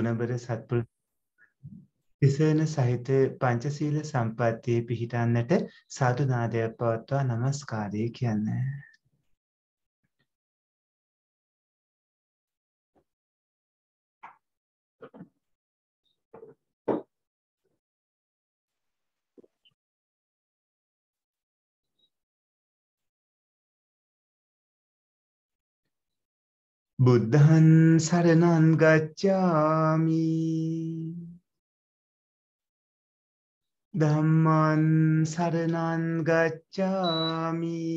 තුනබර සත්පුල් විසවන සහිත පංචසීල සම්පත්තියේ පිහිටන්නට සාධනාදයක් පවත්වා නමස්කාරය කියන්න. බුද්ධන් සරණන් ගච්ඡාමි ධම්මන් සරණන් ගච්ඡාමි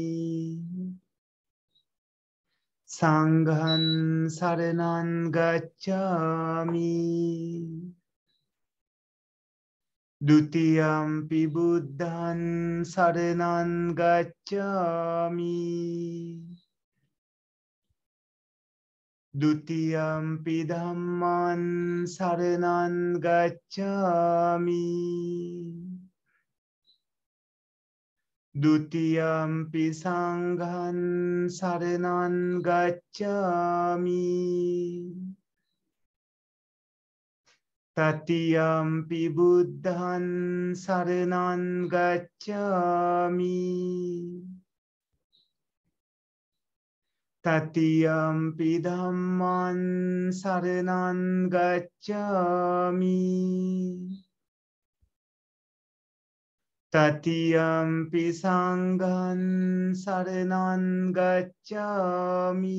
සංඝන් සරණන් ගච්ඡාමි ဒုတိယံ පි බුද්ධං සරණං ගච්ඡාමි දුතියම්පි ධම්මන් සරණන් ගච්ඡාමි දුතියම්පි සංඝන් සරණන් ගච්ඡාමි තතියම්පි බුද්ධන් සරණන් ගච්ඡාමි තතියම්පි ධම්මන් සරණන් ගච්ඡාමි තතියම්පි සංඝන් සරණන් ගච්ඡාමි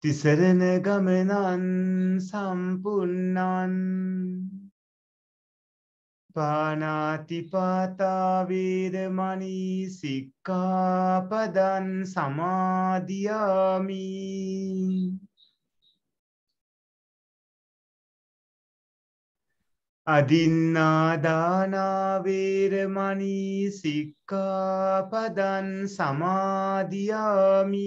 තිසරණ ගමනන් සම්පුන්නන් පානාතිපාතා වේදමණී සික්ඛාපදං සමාදියාමි අදින්නාදානා වේරමණී සික්ඛාපදං සමාදියාමි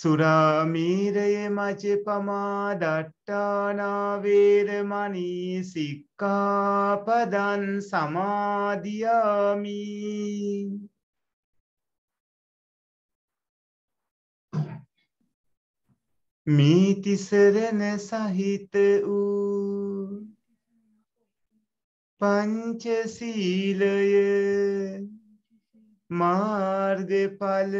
සුරාමීරයේ මච පමා දට්ටානාවේරමනී සික්කාපදන් සමාධයාමී මීතිසරණ සහිත වූ පංචසීලය මාර්ගඵල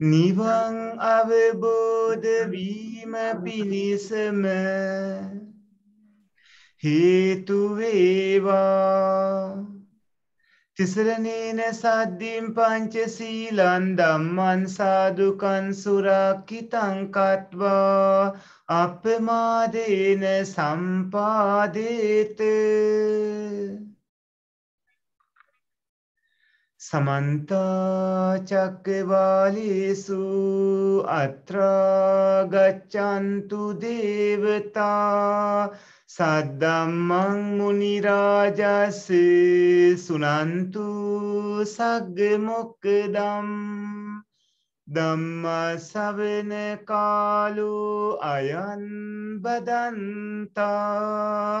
නිවන් අවබෝධ වීම පිණිසම හේතු වේවා තිසරණේන සද්දීම් පංචසීලන් ධම්මන් සාදුකන් සුරක්කිතං කତ୍වා අපමාදේන සම්පාදේත සමන්තාචක්කවාලිසු අත්‍රාගච්චන්තු දේවතා සද්දම්මං මුනිරාජස සුනන්තු සග්ගමොක්කදම් දම්ම සවන කාලු අයන් බදන්තා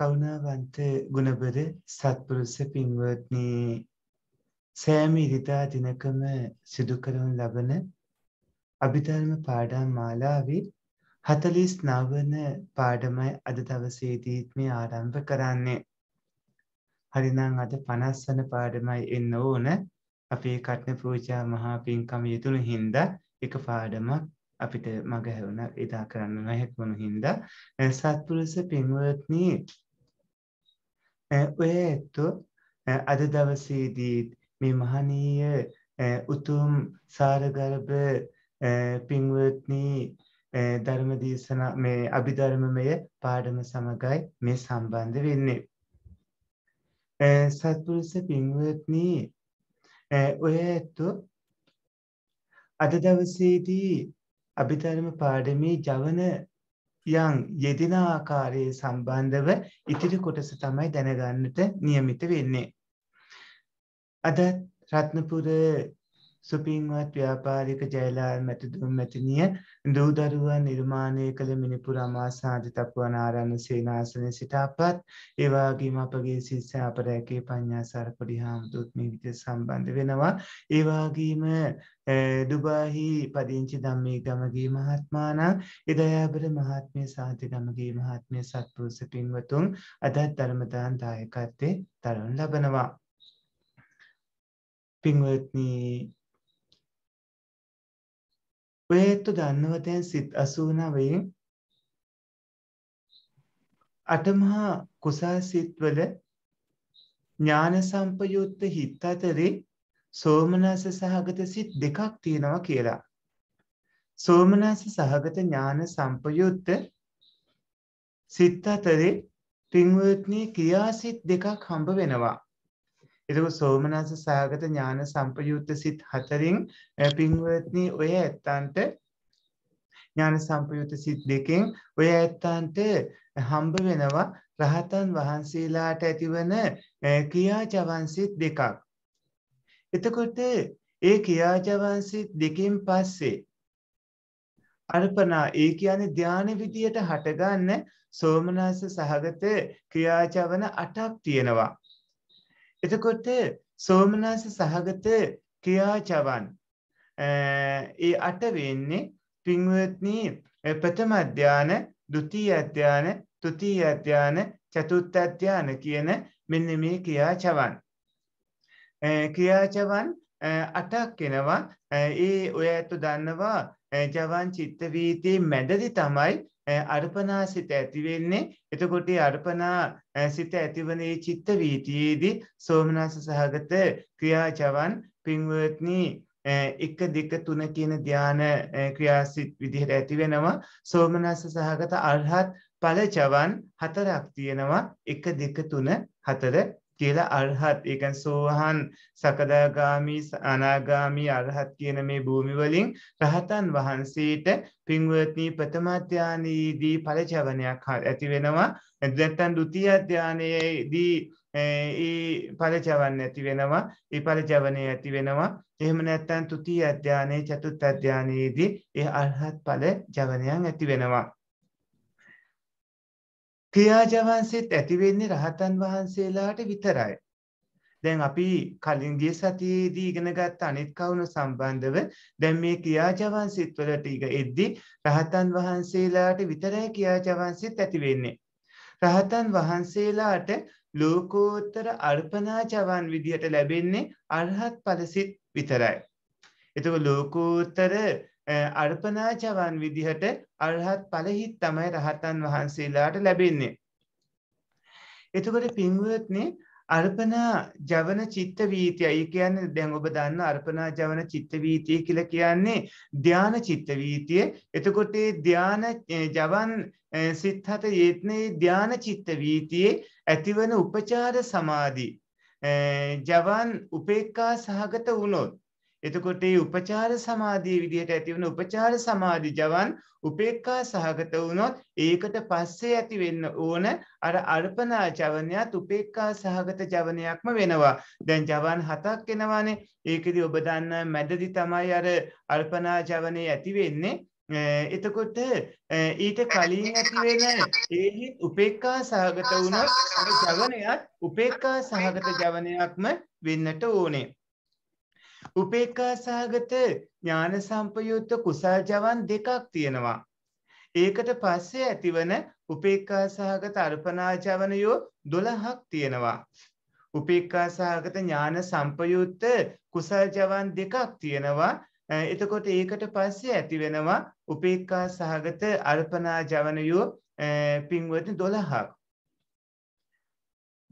කරුණාවන්ත ගුණබර සත්පුරුෂ පින්වත්නි සෑම ඉරිදා දිනකම සිදු කරන ලබන අභිධර්ම පාඩම් මාලාවේ 49 වන පාඩමයි අද දවසේදීත් මේ ආරම්භ කරන්නේ. හරිනම් අද 50 වන පාඩමයි එන්න ඕන. අපේ කටන පූජා මහා පින්කම යෙදුණු හින්දා එක පාඩමක් අපිට මගහැරුණ එදා කරන්න නොහැක්වුණු හින්දා සත්පුරුෂ පින්වත්නි ඔය ඇත්තෝ අද දවසේදීත් මේ මහනීය උතුම් සාරගර්භ පින්වත්නී ධර්මදේශන මේ අභිධර්මමය පාඩම සමගයි මේ සම්බන්ධ වෙන්නේ. සත්පුරුෂ පින්වත්නී ඔය ඇත්තු අද දවසේදී අභිධර්ම පාඩමේ ජවන යන් යෙදෙන ආකාරයේ සම්බන්ධව ඉතිරි කොටස තමයි දැනගන්නට નિયમિત වෙන්නේ. අද රත්නපුර සුපින්වත් ව්‍යාපාරික ජයලාල් මැතිදුම් මැතිනිය දූදරුවන් නිර්මාණය කළ මිනිපුර අමාසාධි තපුවනාරන්න සේනාසනය සිටාපත් ඒවාගේම අපගේ සිස්ස අපරැකේ පඤ්ඥාසාර පොඩි හාමුදුත්ම විට සම්බන්ධ වෙනවා ඒවාගේම දුබාහි පදිංචි දම්මේ ගමගේ මහත්මාන එදයාබර මහත්මය සාධි ගමගේ මහත්මය සත්පුරුස පින්වතුන් අදත් ධර්මදාන් දායකත්තේ තරුන් ලබනවා. පින්වත්නී ඔයත් දන්නවා දැන් සිත් 89 අටමහා කුසල් සිත්වල ඥාන සම්පයුත්ත හිත් අතරේ සෝමනස සහගත සිත් දෙකක් තියෙනවා කියලා. සෝමනස සහගත ඥාන සම්පයුත්ත සිත් අතරේ පින්වත්නි ක්‍රියාසිත් දෙකක් හම්බ වෙනවා. එතක සෝමනස සාගත ඥාන සම්පයුත්ත සිත් හතරින් පින්වත්නී ඔය ඇත්තන්ට ඥාන සම්පයුත සිත් දෙකෙන් ඔය ඇත්තන්ට හම්බ වෙනවා රහතන් වහන්සේලාට ඇතිවන ක්‍රියාජවන්සිත් දෙකක්. එතකොට ඒ ක්‍රියාජවන්සිත් දෙකින් පස්සේ අර්පනා ඒ කියන්නේ ධාන විදියට හටගන්න සෝමනස්ස සහගත ක්‍රියාචවන 8ක් තියෙනවා. එතකොට සෝමනස සහගත ක්‍රියාචවන් ඒ අට වෙන්නේ පින්වත්නි ප්‍රථම අධ්‍යාන ဒုတိ ය අධ්‍යාන තෘතිය අධ්‍යාන චතුර්ථ අධ්‍යාන කියන මෙන්න මේ ක්‍රියාචවන් ක්‍රියාචවන් අටක් වෙනවා ඒ ඔය ඇතු දන්නවා ජවන් චිත්ත වීතියේ මැදදි තමයි අර්පණා සිත ඇතිවෙන්නේ එතකොට අර්පණා සිත ඇතිවනයේ චිත්ත වීතියේදී සෝමනාස සහගත ක්‍රියාචවන් පින්වත්නී එක දෙක තුන කියන ධ්‍යාන ක්‍රියාසිත් විදිහට ඇතිවෙනවා සෝමනස්ස සහගත අර්හත් පලචවන් හතරක් තියෙනවා එක දෙක තුන හතර කියලා අර්හත් ඒකන් සෝහන් සකදාගාමී අනාගාමී අරහත් කියන මේ භූමිවලින් රහතන් වහන්සේට පින්වත්නී ප්‍රථමාධ්‍යානයේදී පලජවනයක් ඇති වෙනවා ඇදැත්තන් දුතිය අධ්‍යානයේදී ඒ පලජවන් ඇති වෙනවා ඒ පලජවනය ඇති වෙනවා එහෙම නැත්තන් තුති අධ්‍යානයේ චතුත් අධ්‍යානයේදී ඒ අර්හත් පල ජවනයක් ඇති වෙනවා ක්‍රියාජවන්සෙත් ඇතිවෙන්නේ රහතන් වහන්සේලාට විතරයි. දැන් අපි කලින් ගිය සතියේදී ඉගෙනගත් අනිත් කවුණු සම්බන්ධව දැන් මේ ක්‍රියාජවන්සිත වලට ඉග එද්දී රහතන් වහන්සේලාට විතරයි ක්‍රියාජවන්සිත ඇති වෙන්නේ. රහතන් වහන්සේලාට ලෝකෝත්තර අර්පණාජවන් විදියට ලැබෙන්නේ අරහත් ඵලසිත විතරයි. එතකොට ලෝකෝත්තර අර්පණාචවන් විදිහට අරහත් පලහිත් තමයි රහතන් වහන්සේලාට ලැබෙන්නේ. එතකොට පින්වත්නේ අර්පනා ජවන චිත්ත වීතිය ඒ කියන්නේ දැන් ඔබ දන්න අර්පනා ජවන චිත්ත වීතිය කියලා කියන්නේ ධාන චිත්ත වීතිය. එතකොට ඒ ධාන ජවන් සිත් හත යෙත්නේ ධාන චිත්ත වීතියේ ඇතිවන උපචාර සමාධි. ජවන් උපේක්ඛා සහගත වුණොත් එතකොට ඒ උපචාර සමාධිය විදිහට ඇතිවන උපචාර සමාධි ජවන් උපේක්ඛා සහගත වුණොත් ඒකට පස්සේ ඇති වෙන්න ඕන අර අර්පණා ජවනයත් උපේක්ඛා සහගත ජවනයක්ම වෙනවා. දැන් ජවන් හතක් එනවානේ. ඒකෙදි ඔබ දන්න මැදදි තමයි අර අර්පණා ජවනේ ඇති වෙන්නේ. එතකොට ඊට කලින් ඇතිවෙන ඒහිත් උපේක්කා සහගත වුණත් ජවනයත් උපේක්කා සහගත ජවනයක්ම වෙන්නට ඕනේ. උපේක්ඛා සහගත ඥාන සම්පයුක්ත කුසල් ජවන් දෙකක් තියෙනවා. ඒකට පස්සේ ඇතිවන උපේක්ඛා සහගත අර්පණා ජවනයෝ 12ක් තියෙනවා. උපේක්ඛා සහගත ඥාන සම්පයුක්ත කුසල් ජවන් දෙකක් තියෙනවා. එතකොට ඒකට පස්සේ ඇති වෙනවා උපේක්ඛා සහගත අර්පණා ජවනයෝ පින්වත්නි 12ක්.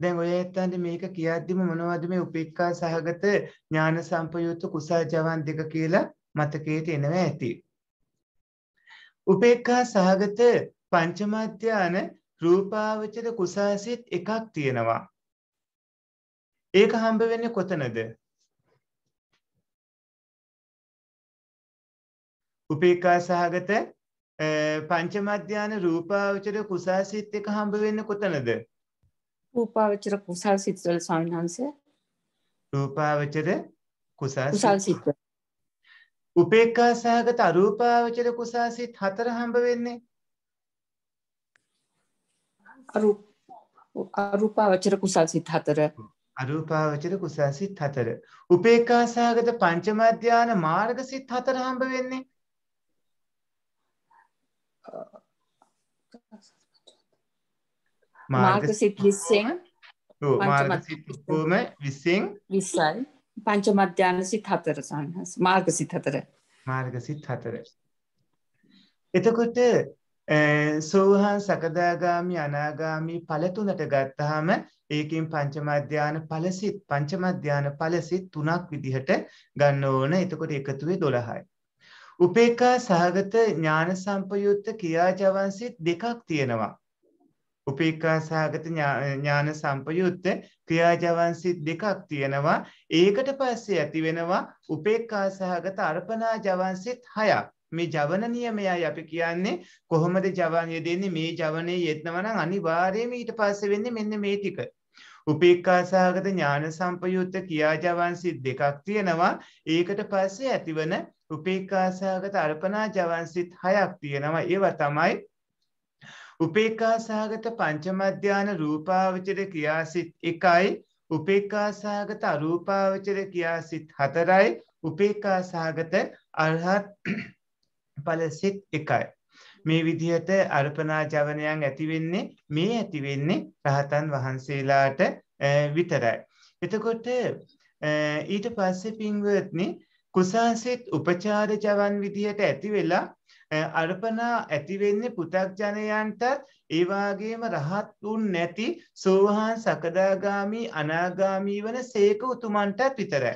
දැන් ඔය ඇත්තන්ට මේක කියද්දිම මොනවද මේ උපේක්ඛා සහගත ඥාන සම්පයුත්ත කුසල් ජවන් දෙක කියලා මතකයට එනවා ඇති. උපේක්ඛා සහගත පංචමාත්‍යාන රූපාවචර කුසාසිත එකක් තියෙනවා. ඒක හම්බ වෙන්නේ කොතනද? උපේක්ඛා සහගත පංචමාත්‍යාන රූපාවචර කුසාසිත එක හම්බ වෙන්නේ කොතනද? රූපාවචර කුසල් සිත්වල ස්වාමීන් වහන්සේ රූපාවචර කුසල් කුසල් සිත් උපේක්ඛා සහගත අරූපාවචර කුසල් සිත් හතර හම්බ වෙන්නේ අරූපාවචර කුසල් සිත් හතර අරූපාවචර කුසල් සිත් හතර උපේක්ඛා සහගත පංචම ධාන මාර්ග සිත් හතර හම්බ වෙන්නේ මාර්ග සිත් 20න් ඔව් මාර්ග සිත් ඔක්කොම 20න් 20යි පංච මධ්‍යාන සිත් 4 සංහස් මාර්ග සිත් 4 මාර්ග සිත් 4 එතකොට සෝහන් සකදාගාමි අනාගාමි ඵල තුනට ගත්තාම ඒකෙන් පංචමධ්‍යාන ඵලසිත පංචමධ්‍යාන ඵලසිත තුනක් විදිහට ගන්න ඕන. එතකොට එකතු වෙ 12යි. උපේක්ඛා සහගත ඥාන සම්පයුත්ත ක්‍රියාචවන්සිත දෙකක් තියෙනවා. උපේක්කා සහගත ඥාන සම්පයුත්ත ක්‍රියාජවන් සිත් දෙකක් තියෙනවා ඒකට පස්සේ ඇති වෙනවා උපේක්කා සහගත අර්පණා ජවන් සිත් හයක් මේ ජවන නියමයයි අපි කියන්නේ කොහොමද ජවනය දෙන්නේ මේ ජවනයේ යෙදෙනවා නම් අනිවාර්යයෙන්ම ඊට පස්සේ වෙන්නේ මෙන්න මේ ටික උපේක්ඛා සහගත ඥාන සම්පයුත්ත කියාජවන් සිත් දෙකක් තියෙනවා ඒකට පස්සේ ඇතිවන උපේක්ඛා සහගත අර්පණා ජවන් සිත් හයක් තියෙනවා ඒවා තමයි උපේක්ඛාසහගත පංචමධ්‍යාන රූපාවචර ක්‍රියාසිත 1යි උපේක්ඛාසහගත අරූපාවචර ක්‍රියාසිත 4යි උපේක්ඛාසහගත අරහත් ඵලසිත 1යි මේ විදිහට අර්පණා ජවනයන් ඇති වෙන්නේ මේ ඇති වෙන්නේ රහතන් වහන්සේලාට විතරයි එතකොට ඊට පස්සේ පින්වත්නි කුසාසිත උපචාර ජවන් විදිහට ඇති වෙලා අර්පණා ඇති වෙන්නේ පු탁ජනයන්ටත් ඒ වාගේම රහත් වුන් නැති සෝවාන් සකදාගාමි අනාගාමි වන සේක උතුමන්ටත් විතරයි.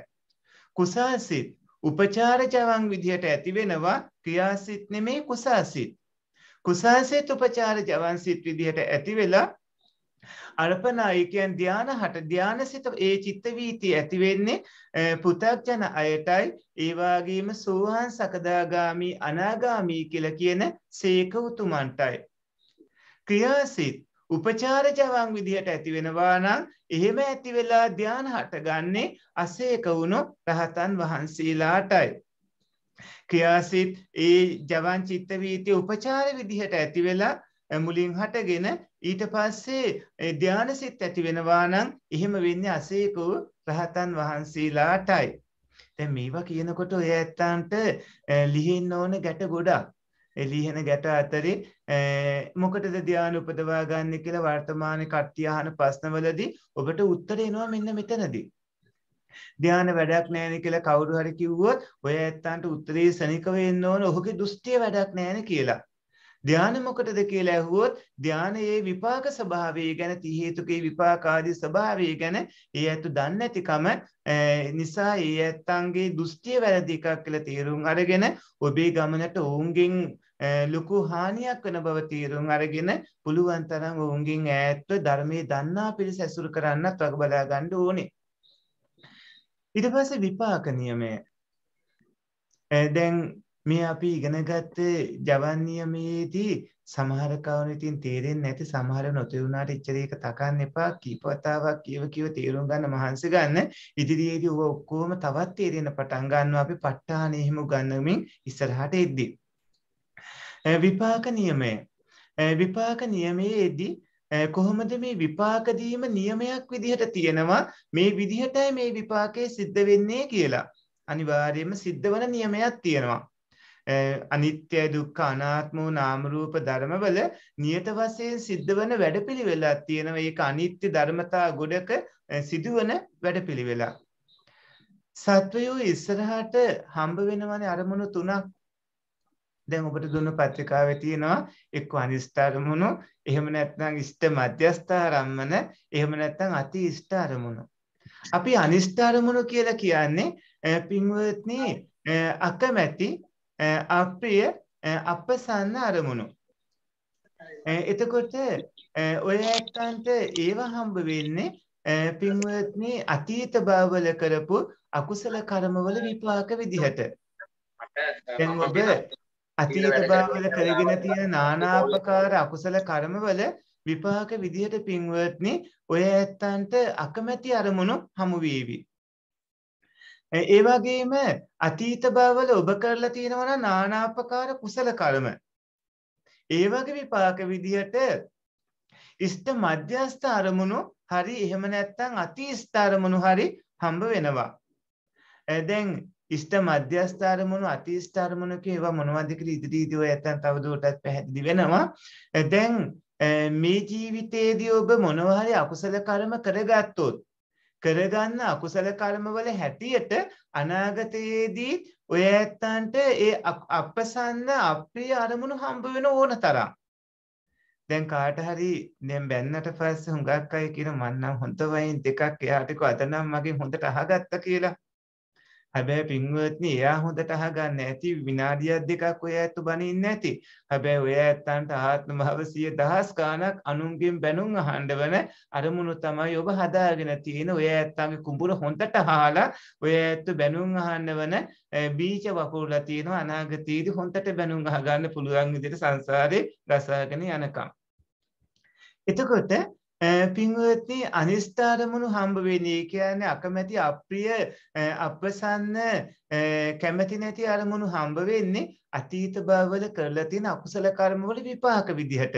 කුසාසිත උපචාර ජවං විදිහට ඇති වෙනවා ක්‍රියාසිත නෙමේ කුසාසිත. කුසාසිත උපචාර ජවං සිත් විදිහට ඇති වෙලා අල්පනා ඒ කියන්නේ ධාන හට ධානසිත ඒ චිත්ත වීතිය ඇති වෙන්නේ පුතග්ජන අයටයි ඒ වගේම සෝහන් සකදාගාමි අනාගාමි කියලා කියන සීක උතුමන්ටයි ක්‍රියාසිත උපචාර ජවං විදිහට ඇති වෙනවා නම් එහෙම ඇති වෙලා ධාන හටගන්නේ අසේක වුණු රහතන් වහන්සේලාටයි ක්‍රියාසිත ඒ ජවන් චිත්ත වීතිය උපචාර විදිහට ඇති වෙලා මුලින් හටගෙන ඊට පස්සේ ධානසිත ඇති වෙනවා නම් එහෙම වෙන්නේ අසීක රහතන් වහන්සේලාටයි. දැන් මේවා කියනකොට ඔය ඇත්තන්ට ලිහින්න ඕන ගැට ගොඩක්. ලිහින ගැට අතරේ මොකටද ධාන උපදවා ගන්න කියලා වර්තමාන කට්ටිය අහන ප්‍රශ්නවලදී ඔබට උත්තර එනවා මෙන්න මෙතනදී. ධ්‍යාන වැඩක් නෑන කියලා කවුරු හරි කිව්වොත් ඔය ඇත්තන්ට උත්තරේ සනික වෙන්න ඕන ඔහුගේ දෘෂ්ටිය වැඩක් නෑන කියලා. ධානය මොකටද කියලා ඇහුවොත් ධානයේ විපාක ස්වභාවය ගැන ති හේතුකේ විපාක ආදී ස්වභාවය ගැන ඒ ඇතු දන්නේ නැතිකම නිසා ඒ ඇත්තන්ගේ දෘෂ්ටිය වැරදි එකක් කියලා තේරුම් අරගෙන ඔබේ ගමනට ඔවුන්ගෙන් ලොකු හානියක් වන බව තීරුම් අරගෙන පුළුවන් තරම් ඔවුන්ගෙන් ඈත්ව ධර්මයේ දන්නා පිරිස ඇසුරු කරන්නත් වග බලා ගන්න ඕනේ. ඊට පස්සේ විපාක නියමය. දැන් මේ අපි ඉගෙනගත්තේ ජවන්නියමයේදී සමහර කවුරු ඉතින් තේරෙන්නේ නැති සමහර නොතේරුණාට ඉච්චර එක තකන්න එපා කීප වතාවක් කියව කියව තේරුම් ගන්න මහන්සි ගන්න ඉදිරියේදී ඌ ඔක්කොම තවත් තේරෙන පටන් ගන්නවා අපි ප ဋ ාණේ හිමු ගන්නමින් ඉස්සරහට එද්දී විපාක නියමය විපාක නියමයේදී කොහොමද මේ විපාක දීම නියමයක් විදිහට තියෙනවා මේ විදිහටයි මේ විපාකයේ සිද්ධ වෙන්නේ කියලා අනිවාර්යයෙන්ම සිද්ධ වෙන නියමයක් තියෙනවා අනිත්‍ය දුක්ඛ අනාත්ම වූ නාම රූප ධර්මවල නියත වශයෙන් සිද්ධ වන වැඩපිළිවෙලක් තියෙනවා. ඒක අනිත්‍ය ධර්මතා ගොඩක සිදුවන වැඩපිළිවෙලක්. සත්වයෝ ඉස්සරහට හම්බ වෙනවනේ අරමුණු තුනක්. දැන් ඔබට දුන්න පත්‍රිකාවේ තියෙනවා එක්ක අනිෂ්ඨ අරමුණු, එහෙම නැත්නම් ඉෂ්ඨ මධ්‍යස්ථ ආරම්මන, එහෙම නැත්නම් අති ඉෂ්ඨ අරමුණු. අපි අනිෂ්ඨ අරමුණු කියලා කියන්නේ පින්වත්නි අකමැති අප්‍රිය අපසන්න අරමුණු. එතකොට ඔය ඇත්තන්ට ඒව හම්බ වෙන්නේ පින්වත්නි අතීත භාවල කරපු අකුසල කර්මවල විපාක විදිහට. දැන් ඔබ අතීත භාවල කරගෙන තියෙන නානාපකාර අකුසල කර්මවල විපාක විදිහට පින්වත්නි ඔය ඇත්තන්ට අකමැති අරමුණු හමු වීවි. ඒ වගේම අතීත භවවල ඔබ කරලා තියෙනවා නම් නානාපකාර කුසල කර්ම. ඒ වගේ විපාක විදිහට ඉෂ්ඨ මධ්‍යස්ථ අරමුණු හරි එහෙම නැත්නම් අතිස්ථ අරමුණු හරි හම්බ වෙනවා. දැන් ඉෂ්ඨ මධ්‍යස්ථ අරමුණු අතිස්ථ අරමුණු කියවා මොනවද කියලා ඉදිරියදී ඔය නැත්නම් තවදුරටත් පැහැදිලි වෙනවා. දැන් මේ ජීවිතයේදී ඔබ මොනවා හරි අකුසල කර්ම කරගත්තොත් කරගන්න අකුසල කර්මවල හැටියට අනාගතයේදී ඔය ඇත්තන්ට ඒ අපසන්න අප්‍රිය අරමුණු හම්බ වෙන ඕන තරම්. දැන් කාට හරි දැන් බැන්නට පස්සේ හුඟක් අය කියන මන්නම් හොඳ වයින් දෙකක් එයාට කො අතනම් මගෙන් හොඳට අහගත්ත කියලා හැබැයි පින්වත්නි එයා හොඳට අහගන්න ඇති විනාඩියක් දෙකක් ඔය ඇත්තු බනින්න ඇති. හැබැයි ඔය ඇත්තන්ට ආත්ම භාව සිය දහස් ගාණක් අනුන්ගෙන් බැනුම් අහන්න වෙන අරමුණු තමයි ඔබ හදාගෙන තියෙන ඔය ඇත්තන්ගේ කුඹුර හොඳට අහලා ඔය ඇත්තු බැනුම් අහන්න වෙන බීජ වපුරලා තියෙනවා අනාගතයේදී හොඳට බැනුම් අහගන්න පුළුවන් විදිහට සංසාරේ ගසාගෙන යනකම්. එතකොට පින්වත්නි අනිස්ථාරමුණු හම්බ වෙන්නේ කියන්නේ අකමැති අප්‍රිය අප්‍රසන්න කැමැති නැති අරමුණු හම්බ වෙන්නේ අතීත භවවල කරලා තියෙන අකුසල කර්මවල විපාක විදිහට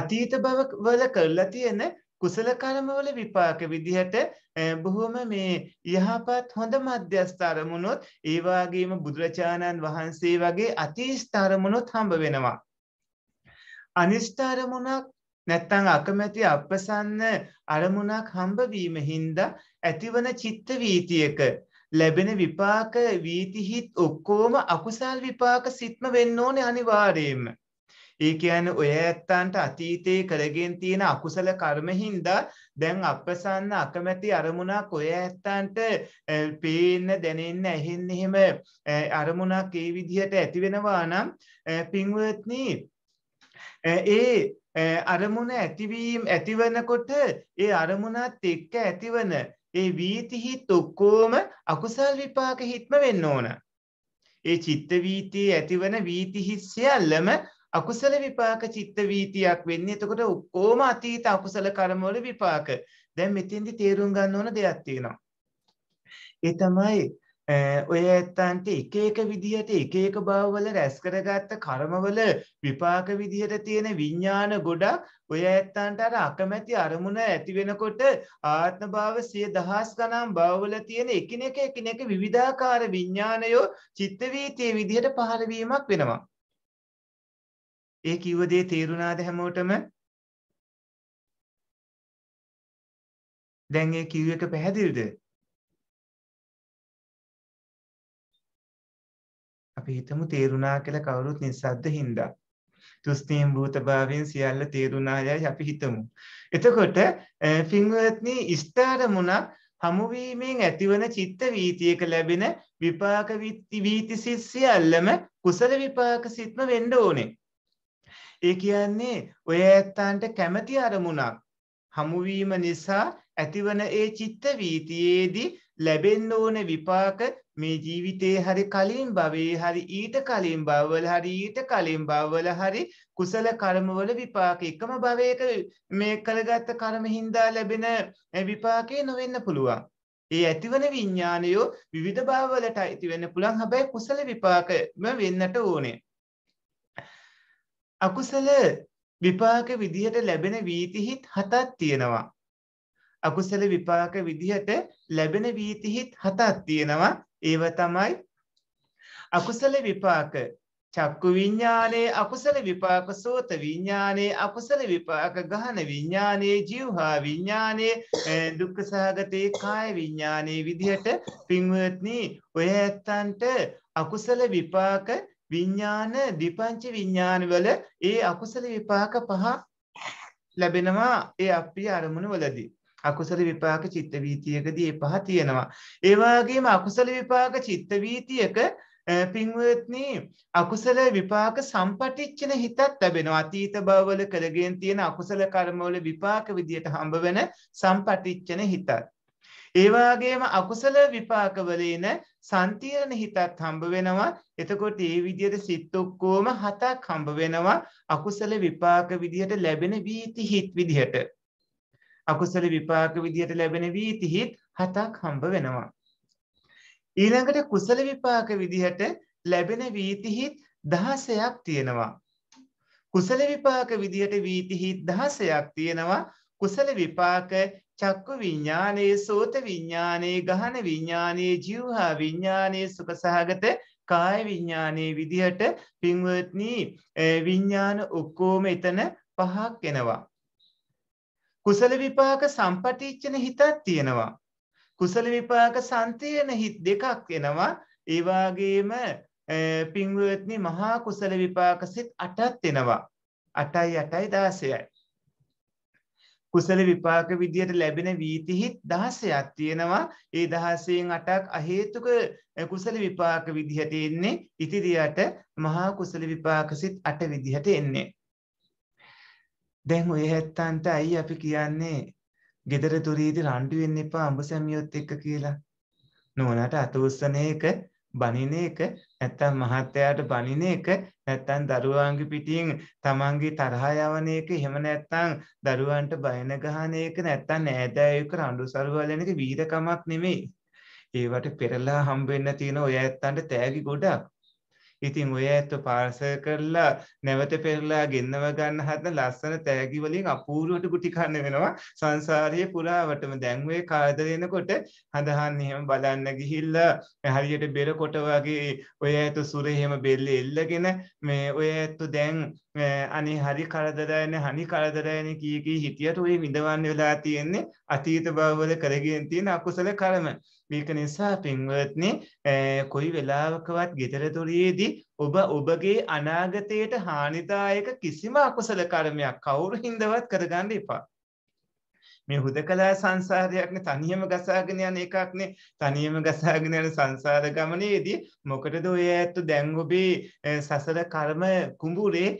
අතීත භවවල කරලා තියෙන කුසල කර්මවල විපාක විදිහට බොහොම මේ යහපත් හොඳ මධ්‍යස්ථ අරමුණුත් ඒ වගේම බුදුරජාණන් වහන්සේ වගේ අතිස්ථ අරමුණුත් හම්බ වෙනවා අනිෂ්ඨ අරමුණක් නැත්තං අකමැති අපසන්න අරමුණක් හම්බවීම හින්දා ඇතිවන චිත්ත වීතියක ලැබෙන විපාක වීතිහිත් ඔක්කෝම අකුසල් විපාක සිත්ම වෙන්න ඕනේ අනිවාර්යයෙන්ම. ඒ කියන්නේ ඔය ඇත්තන්ට අතීතයේ කරගෙන තියෙන අකුසල කර්ම හින්දා දැන් අපසන්න අකමැති අරමුණක් ඔය ඇත්තන්ට පේන්න දැනෙන්න ඇහෙන්න එහෙම අරමුණක් ඒ විදිහට ඇති වෙනවා නම් පින්වත්නි ඒ අරමුණ ඇතිවීම් ඇතිවනකොට ඒ අරමුණත් එක්ක ඇතිවන ඒ වීතිහිත් ඔක්කෝම අකුසල් විපාක හිත්ම වෙන්න ඕන. ඒ චිත්ත වීතියේ ඇතිවන වීතිහිත් සියල්ලම අකුසල විපාක චිත්ත වීතියක් වෙන්නේ. එතකොට ඔක්කොම අතීත අකුසල කර්මවල විපාක. දැන් මෙතෙන්දි තේරුම් ගන්න ඕන දෙයක් තියෙනවා. ඒ තමයි ඔය ඇත්තන්ට එක එක විදිහට එක එක බවවල රැස් කරගත්ත කර්මවල විපාක විදිහට තියෙන විඤ්ඥාන ගොඩක් ඔය ඇත්තන්ට අර අකමැති අරමුණ ඇතිවෙනකොට ආත්මභාව සිය දහස් ගනම් බවල තියෙන එකන එක එකන එක විවිධාකාර විඤ්ඥානයෝ චිත්තවීතය විදිහට පහරවීමක් වෙනවා. ඒ කිව්වදේ තේරුණාද හැමෝටම දැන්ඒ කිව් එක පැහැදිල්ද අපි හිතමු තේරුණා කියලා කවුරුත් නිසද්ද හින්දා. තුස්තීම් භූතභාවයෙන් සියල්ල තේරුණායයි අපි හිතමු. එතකොට පින්වත්නි ස්ථාරමුණ හමුවීමෙන් ඇතිවන චිත්ත වීතියක ලැබෙන විපාක වීති සිත් සියල්ලම කුසල විපාක සිත්ම වෙන්න ඕනේ. ඒ කියන්නේ ඔය ඇත්තන්ට කැමැති අරමුණක් හමුවීම නිසා ඇතිවන ඒ චිත්ත වීතියේදී ලැබෙන්න ඕන විපාක මේ ජීවිතයේ හරි කලින් භවයේ හරි ඊට කලින් භවවල හරි ඊට කලින් භවවල හරි කුසල කර්මවල විපාක එකම භවයක මේ කළගත්ත කර්ම හින්දා ලැබෙන විපාකේ නොවෙන්න පුළුවන්. ඒ ඇතිවන විඥානයෝ විවිධ භවවලට ඇති වෙන්න පුළුවන්. හැබැයි කුසල විපාකම වෙන්නට ඕනේ. අකුසල විපාක විදිහට ලැබෙන වීතිහිත් හතක් තියෙනවා. අකුසල විපාක විදිහට ලැබෙන වීතිහිත් හතක් තියෙනවා ඒව තමයි අකුසල විපාක චක්කු විඤ්ඥානයේ අකුසල විපාක සෝත විඤ්ඥානයේ අකුසල විපාක ගහන විඤ්ඥානයේ ජීවහා විඤ්ඥානයේ දුක්ක සහගතයේ කාය විඤ්ඥානයේ විදිහට පින්වත්නී ඔය ඇත්තන්ට අකුසල විපාක විඤ්ඥාන දිපංචි විඤ්ඥානවල ඒ අකුසල විපාක පහ ලැබෙනවා ඒ අපි අරමුණ වලදී. අකුසල විපාක චිත්ත වීතියකදී ඒ පහ තියෙනවා. ඒ වගේම අකුසල විපාක චිත්ත වීතියක පින්වත්නි අකුසල විපාක සම්පටිච්චන හිතත් ලැබෙනවා අතීත භවවල කරගෙන තියෙන අකුසල කර්මවල විපාක විදියට හම්බ වෙන සම්පටිච්චන හිතත් ඒ වගේම අකුසල විපාක වලින සම්තිරණ හිතත් හම්බ වෙනවා එතකොට ඒ විදියට සිත් ඔක්කොම හතක් හම්බ වෙනවා අකුසල විපාක විදියට ලැබෙන වීති හිත් විදියට අකුසල විපාක විදියට ලැබෙන වීතිහිත් හතක් හම්බ වෙනවා. ඊළඟට කුසල විපාක විදිහට ලැබෙන වීතිහිත් දහසයක් තියෙනවා. කුසල විපාක විදිහට වීතිහිත් දහසයක් තියෙනවා කුසල විපාක චක්කු විඤ්ඥානයේ සෝත විඤ්ඥානයේ ගහන විඤ්ඥානයේ ජිවහා විඤ්ඥානයේ සුකසහගත කාය විඤ්ඥානයේ විදිහට පින්වත්නී විඤ්ඥාන ඔක්කෝම එතන පහක් එෙනවා. කුසල විපාක සම්පටිච්චන හිතක් තියෙනවා. කුසල විපාක සන්තියන හිත් දෙකක් එනවා ඒවාගේම පිංවත්නි මහා කුසල විපාක සිත් අටත් එනවා. අටයි අටයි දාසයයි. කුසල විපාක විදියට ලැබෙන වීතිහිත් දහසයක් තියෙනවා ඒ දහසයෙන් අටක් අහේතුක කුසල විපාක විදිහට එන්නේ ඉතිරියට මහා කුසල විපාකසිත් අට විදිහට එන්නේ. දැන් ඔය හැත්තන්ට ඇයි අපි කියන්නේ ගෙදර දොරේදී රණ්ඩු වෙන්න එපා අඹ සැමියොත් එක්ක කියලා. නෝනාට අත උස්සන එක, බනින එක, නැත්තම් මහත්තයාට බනින එක, නැත්තම් දරුවාන්ගේ පිටින් තමන්ගේ තරහා යවන එක, එහෙම නැත්තම් දරුවන්ට බයන ගහන එක, නැත්තම් නෑදෑයෙක් රණ්ඩු සරුවලන එක වීරකමක් නෙමෙයි. ඒවට පෙරලා හම්බෙන්න තියෙන ඔය ඇත්තන්ට තෑගි ගොඩක්. ඉතින් ඔය ඇත්ත පාර්සල් කරලා නැවත පෙරලා ගෙන්නව ගන්න හදන ලස්සන තෑගි වලින් අපූර්වට ගුටි කන්න වෙනවා සංසාරයේ පුරාවටම දැන් ඔය කාදර එනකොට හඳහන් එහෙම බලන්න ගිහිල්ලා හරියට බෙර කොට වගේ ඔය ඇත්ත සුර එහෙම බෙල්ල එල්ලගෙන මේ ඔය ඇත්ත දැන් අනි හරි කරදරයන හනි කරදරයන කියකී හිටියට ඔය විඳවන්න වෙලා තියෙන්නේ අතීත බවවල කරගෙන් තියෙන අකුසල කරම මේක නිසා පින්වත්නි කොයි වෙලාවකවත් ගෙදරතුරයේදී ඔබ ඔබගේ අනාගතයට හානිදායක කිසිම අකුසල කරමයක් කවුරු හින්දවත් කරගන්න එපා මේ හුදකලා සංසාරයක්නේ තනියම ගසාගෙන යන එකක්නේ තනියම ගසාගෙන යන සංසාර ගමනේදී මොකටද ඔය ඇත්තු දැන් ඔබේ සසර කර්ම කුඹුරේ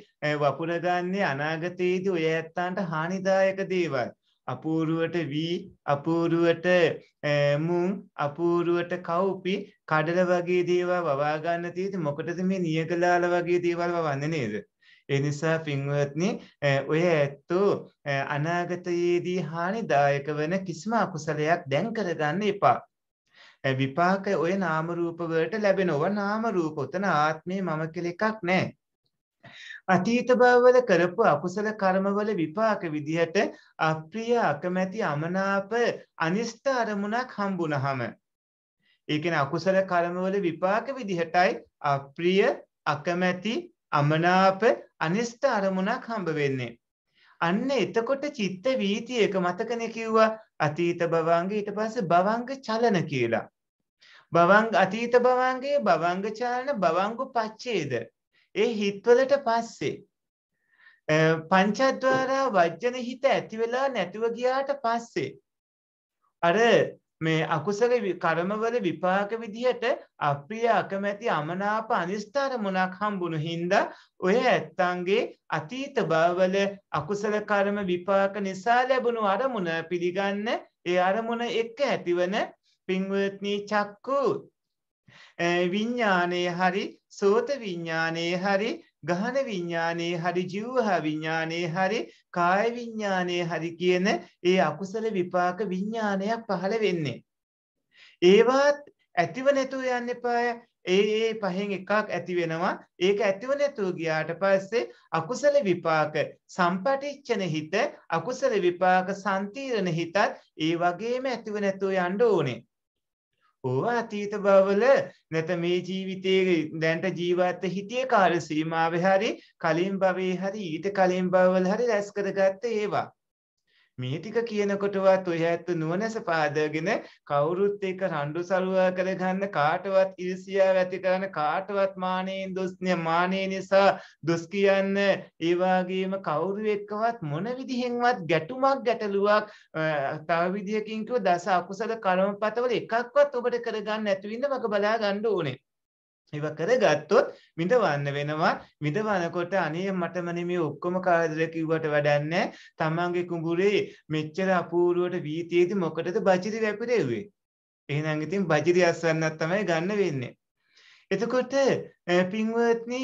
වපුර ගන්නේ අනාගතයේදී ඔය ඇත්තන්ට හානිදායක දේවල් අපූරුවට වී අපූරුවට මුම් අපූරුවට කව්පි කඩල වගේ දේවල් වවාගන්න තියෙති මොකටද මේ නියගලාල වගේ දේවල් වවන්න නේද එනිසා පින්වත්නි ඔය ඇත්තෝ අනාගතයේදී හානිදායක වන කිසිම අකුසලයක් දැන් කරගන්න එපා. විපාක ඔය නාමරූපවලට ලැබෙනව නාමරූප උතන ආත්මය මම කෙල එකක් නෑ. අතීත බවවල කරපු අකුසල කර්මවල විපාක විදිහට අප්‍රිය අකමැති අමනාප අනිෂ්ඨ අරමුණක් හම්බුනහම. ඒකෙන අකුසල කර්මවල විපාක විදිහටයි අප්‍රිය අකමැති අමනාප අනිෂ්ට අරමුණක් හම්බ වෙන්නේ. අන්න එතකොට චිත්ත වීතිය එක මතකනේ කිව්වා අතීත භවංග ඊට පස්සේ භවංග චලන කියලා. භවංග අතීත භවංගයේ භවංග චලන භවංග පච්ඡේද. ඒ හිත්වලට පස්සේ පංචද්වාර වජ්ජන හිත ඇති වෙලා නැතුව ගියාට පස්සේ අර මේ අකුසල කර්මවල විපාක විදිහට අප්‍රිය අකමැති අමනාප අනිස්ථාර මොනක් හම්බුණු හින්දා ඔය ඇත්තන්ගේ අතීත බවල අකුසල කර්ම විපාක නිසා ලැබුණු අරමුණ පිළිගන්න ඒ අරමුණ එක්ක ඇතිවන පින්වත්නී චක්කු විඤ්ඥානය හරි සෝත විඤ්ඥානයේ හරි ගහන විඤ්ඥානයේ හරි ජිව්හ විඤ්ඥානයේ හරි කාය විඤ්ඥානයේ හරි කියන ඒ අකුසල විපාක විඤ්ඥානයක් පහළ වෙන්නේ. ඒවාත් ඇතිව නැතුව යන්න පාය ඒ ඒ පහෙන් එකක් ඇතිවෙනවා ඒක ඇතිව නැතුව ගියාට පස්සේ අකුසල විපාක සම්පටිච්චන හිත අකුසල විපාක සන්තීරණ හිතත් ඒ වගේම ඇතිව නැතුව යන්ඩ ඕනේ. ඕවා අතීත බවල නැත මේ ජීවිතයේ දැන්ට ජීවත්ව හිටිය කාල සීමාව හරි කලින් භවයේ හරි ඊට කලින් භවවල හරි රැස් කරගත්ත ඒවා මේ ටික කියනකොටවත් ඔය ඇත්ත නුවණැස පාදගෙන කවුරුත් එක්ක රණ්ඩු සරුවා කරගන්න කාටවත් ඊර්ෂියාව ඇති කරන කාටවත් මානෙන් දුස්නේ මානෙ නිසා දුස් කියන්න ඒ වගේම කවුරු එක්කවත් මොන විදිහෙන්වත් ගැටුමක් ගැටලුවක් තව විදියකින් කිව්ව දස අකුසල කර්මපතවල එකක්වත් ඔබට කරගන්න නැති වෙන්න මග බලා ගන්න ඕනේ ඒව කරගත්තොත් විඳවන්න වෙනවා විඳවනකොට අනේ මටම නෙමේ ඔක්කොම කාදර කිව්වට වැඩන්නේ තමන්ගේ කුඹුරේ මෙච්චර අපූර්වට වීතියේදී මොකටද බජිරි වැපිරෙව්වේ එහෙනම් ඉතින් බජිරි අස්වන්නක් තමයි ගන්න වෙන්නේ එතකොට පින්වත්නි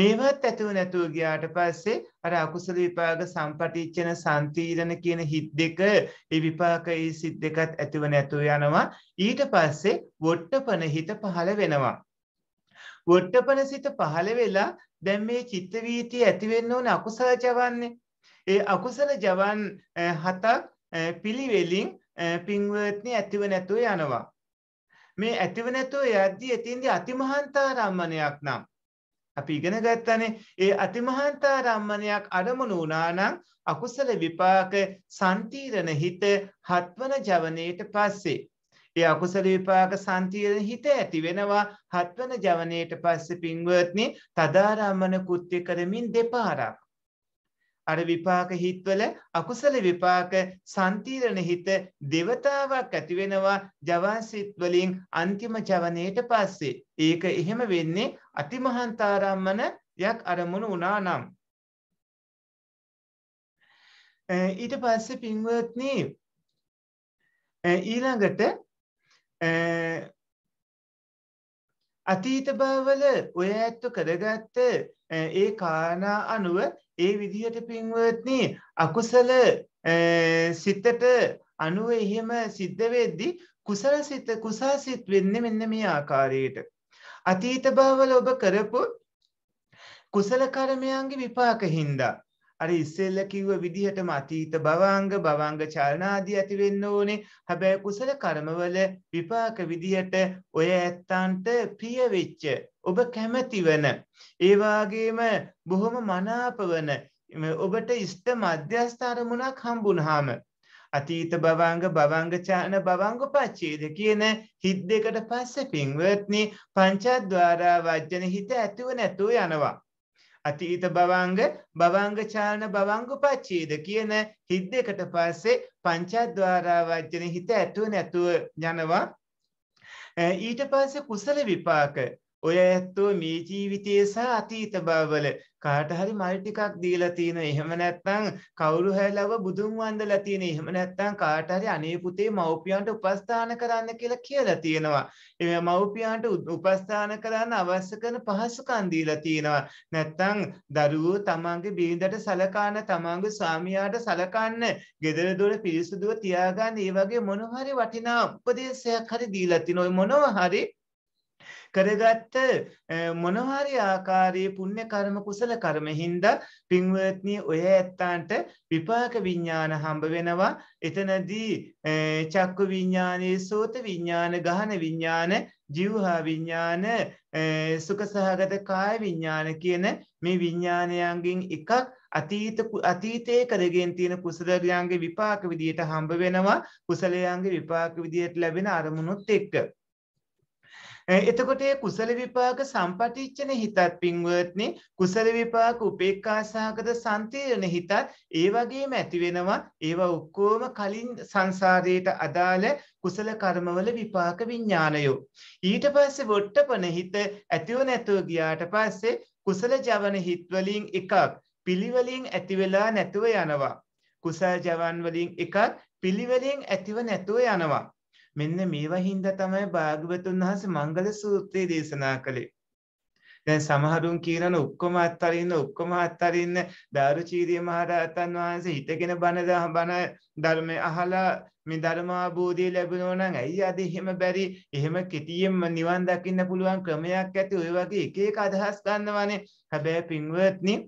මේවත් ඇතුව නැතුව ගියාට පස්සේ අර අකුසල විපාක සම්පටිච්චන සම්තිරණ කියන හිත් දෙක ඒ විපාකයේ සිත් දෙකත් ඇතුව නැතුව යනවා ඊට පස්සේ වොට්ටපන හිත පහළ වෙනවා වොට්ටපන සිත පහළ වෙලා දැන් මේ චිත්ත වීතිය ඇති වෙන්න ඕන අකුසල ජවන්නේ. ඒ අකුසල ජවන් හතක් පිළිවෙලින් පින්වත්නි ඇතිව නැතුව යනවා. මේ ඇතිව නැතෝ යද්දී එතින්දි අතිමහන්තාරම්මණයක් නම් අපි ඉගෙන ගත්තනේ ඒ අතිමහන්තාරම්මණයක් අරමුණු වුණා නම් අකුසල විපාක සම්තිරණ හිත හත්වන ජවනයේට පස්සේ ඒ අකුසල විපාක සන්තියෙන් හිත ඇති වෙනවා හත්වන ජවනයේට පස්සේ පින්වත්නි තදාරම්මන කෘත්‍ය කරමින් දෙපාරක් අර විපාක හිත්වල අකුසල විපාක සන්තිරණ හිත දෙවතාවක් ඇති වෙනවා ජවන්සිට වලින් අන්තිම ජවනයේට පස්සේ ඒක එහෙම වෙන්නේ අතිමහන්තාරම්මන යක් අරමුණු වුණා නම් ඊට පස්සේ පින්වත්නි ඊළඟට අතීත භවල ඔය ඇත්තු කරගත්ත ඒ කාරණා අනුව ඒ විදිහට පින්වත්නි අකුසල සිතට අනුව එහෙම සිද්ධ වෙද්දි කුසල සිත කුසා සිත් වෙන්න මෙන්න මේ ආකාරයට. අතීත භවල ඔබ කරපු කුසල කර්මයන්ගේ විපාක හින්දා අර ඉස්සෙල්ල කිව්ව විදිහටම අතීත භවංග භවංග චලනාදී ඇති වෙන්න ඕනේ. හැබැයි කුසල කර්මවල විපාක විදිහට ඔය ඇත්තන්ට ප්‍රිය වෙච්ච ඔබ කැමති වෙන ඒ වාගේම බොහොම මනාප වෙන ඔබට ඉෂ්ට මධ්‍යස්ථ අරමුණක් හම්බුනහම අතීත බවංග බවංග චාන බවංග පච්චේද කියන හිත් දෙකට පස්සේ පින්වත්නි පංචද්වාරා වජ්ජන හිත ඇතුව නැතුව යනවා. අතීත බවංග බවංග චාලන බවංගුපච්චේද කියන හිත් දෙකට පස්සේ පංචද්වාරාවජ්‍යන හිත ඇතුව නැතුව යනවා ඊට පස්සේ කුසල විපාක ඔය ඇත්තෝ මේ ජීවිතයේ සහ අතීත බවවල කාට හරි මල් ටිකක් දීලා තියෙන. එහෙම නැත්නම් කවුරු හැලව බුදුන් වන්දලා තියෙන. එහෙම නැත්නම් කාට හරි අනේ පුතේ මව්පියන්ට උපස්ථාන කරන්න කියලා කියලා තියෙනවා. ඒ මව්පියන්ට උපස්ථාන කරන්න අවශ්‍ය කරන පහසුකම් දීලා තියෙනවා. නැත්නම් දරුවෝ තමන්ගේ බිරිඳට සලකන්න, තමන්ගේ ස්වාමියාට සලකන්න, ගෙදර දොර පිරිසුදුව තියාගන්න, ඒ වගේ මොනවා හරි වටිනා උපදේශයක් හරි දීලා තිනොයි මොනවා හරි කරගත්ත මොනවාරි ආකාරයේ පුුණ්‍ය කර්ම කුසල කර්මහින්ද පින්වත්නී ඔය ඇත්තාන්ට විපාක විඤ්ඥාන හම්බ වෙනවා එතනදී චක්කු විඤ්ඥානයේ සෝත විඤ්ඥාන ගහන විඤ්ඥාන ජිවහා විඤ්ඥාන සුකසහගත කාය විඤ්ඥාන කියන මේ විඤ්ඥානයන්ගෙන් එකක් අතීත අතීතය කරගෙන් තියෙන කුසලරයන්ගේ විපාක විදියට හම්බ වෙනවා කුසලයන්ගේ විපාක විදියට ලැබෙන අරමුණුත් එක්ක. එතකොට කුසල විපාක සම්පටිච්චන හිතත් පින්වර්ත්නි කුසල විපාක උපේක්කාසාකද සන්තයන හිතත් ඒ වගේම ඇතිවෙනවා ඒවා ඔක්කෝම කලින් සංසාරයට අදාළ කුසල කර්මවල විපාක විඤ්ඥානයෝ. ඊට පස්සේ බොට්ට පනහිත ඇතිව නැතුව ගියාට පස්සේ කුසල ජවන හිත්වලින් එකක් පිළිවලින් ඇතිවෙලා නැතුව යනවා. කුසල් ජවන්වලින් එකක් පිළිවලින් ඇතිව නැතුව යනවා. මෙන්න මේවා හින්දා තමයි භාග්‍යවතුන් වහන්සේ මංගල සූත්‍රය දේශනා කළේ. දැන් සමහරුන් කියනන ඔක්කොම අත්තරින්න ඔක්කොම අත්තරින්න දාරුචීරිය මහරහතන් වහන්සේ හිටගෙන බණ බණ ධර්මය අහලා මේ ධර්ම අවබෝධය ලැබුණා නම් ඇයි අද එහෙම බැරි එහෙම කෙටියෙන්ම නිවන් දකින්න පුළුවන් ක්‍රමයක් ඇති ඔය වගේ එක එක අදහස් ගන්නවානේ හැබැයි පින්වත්නි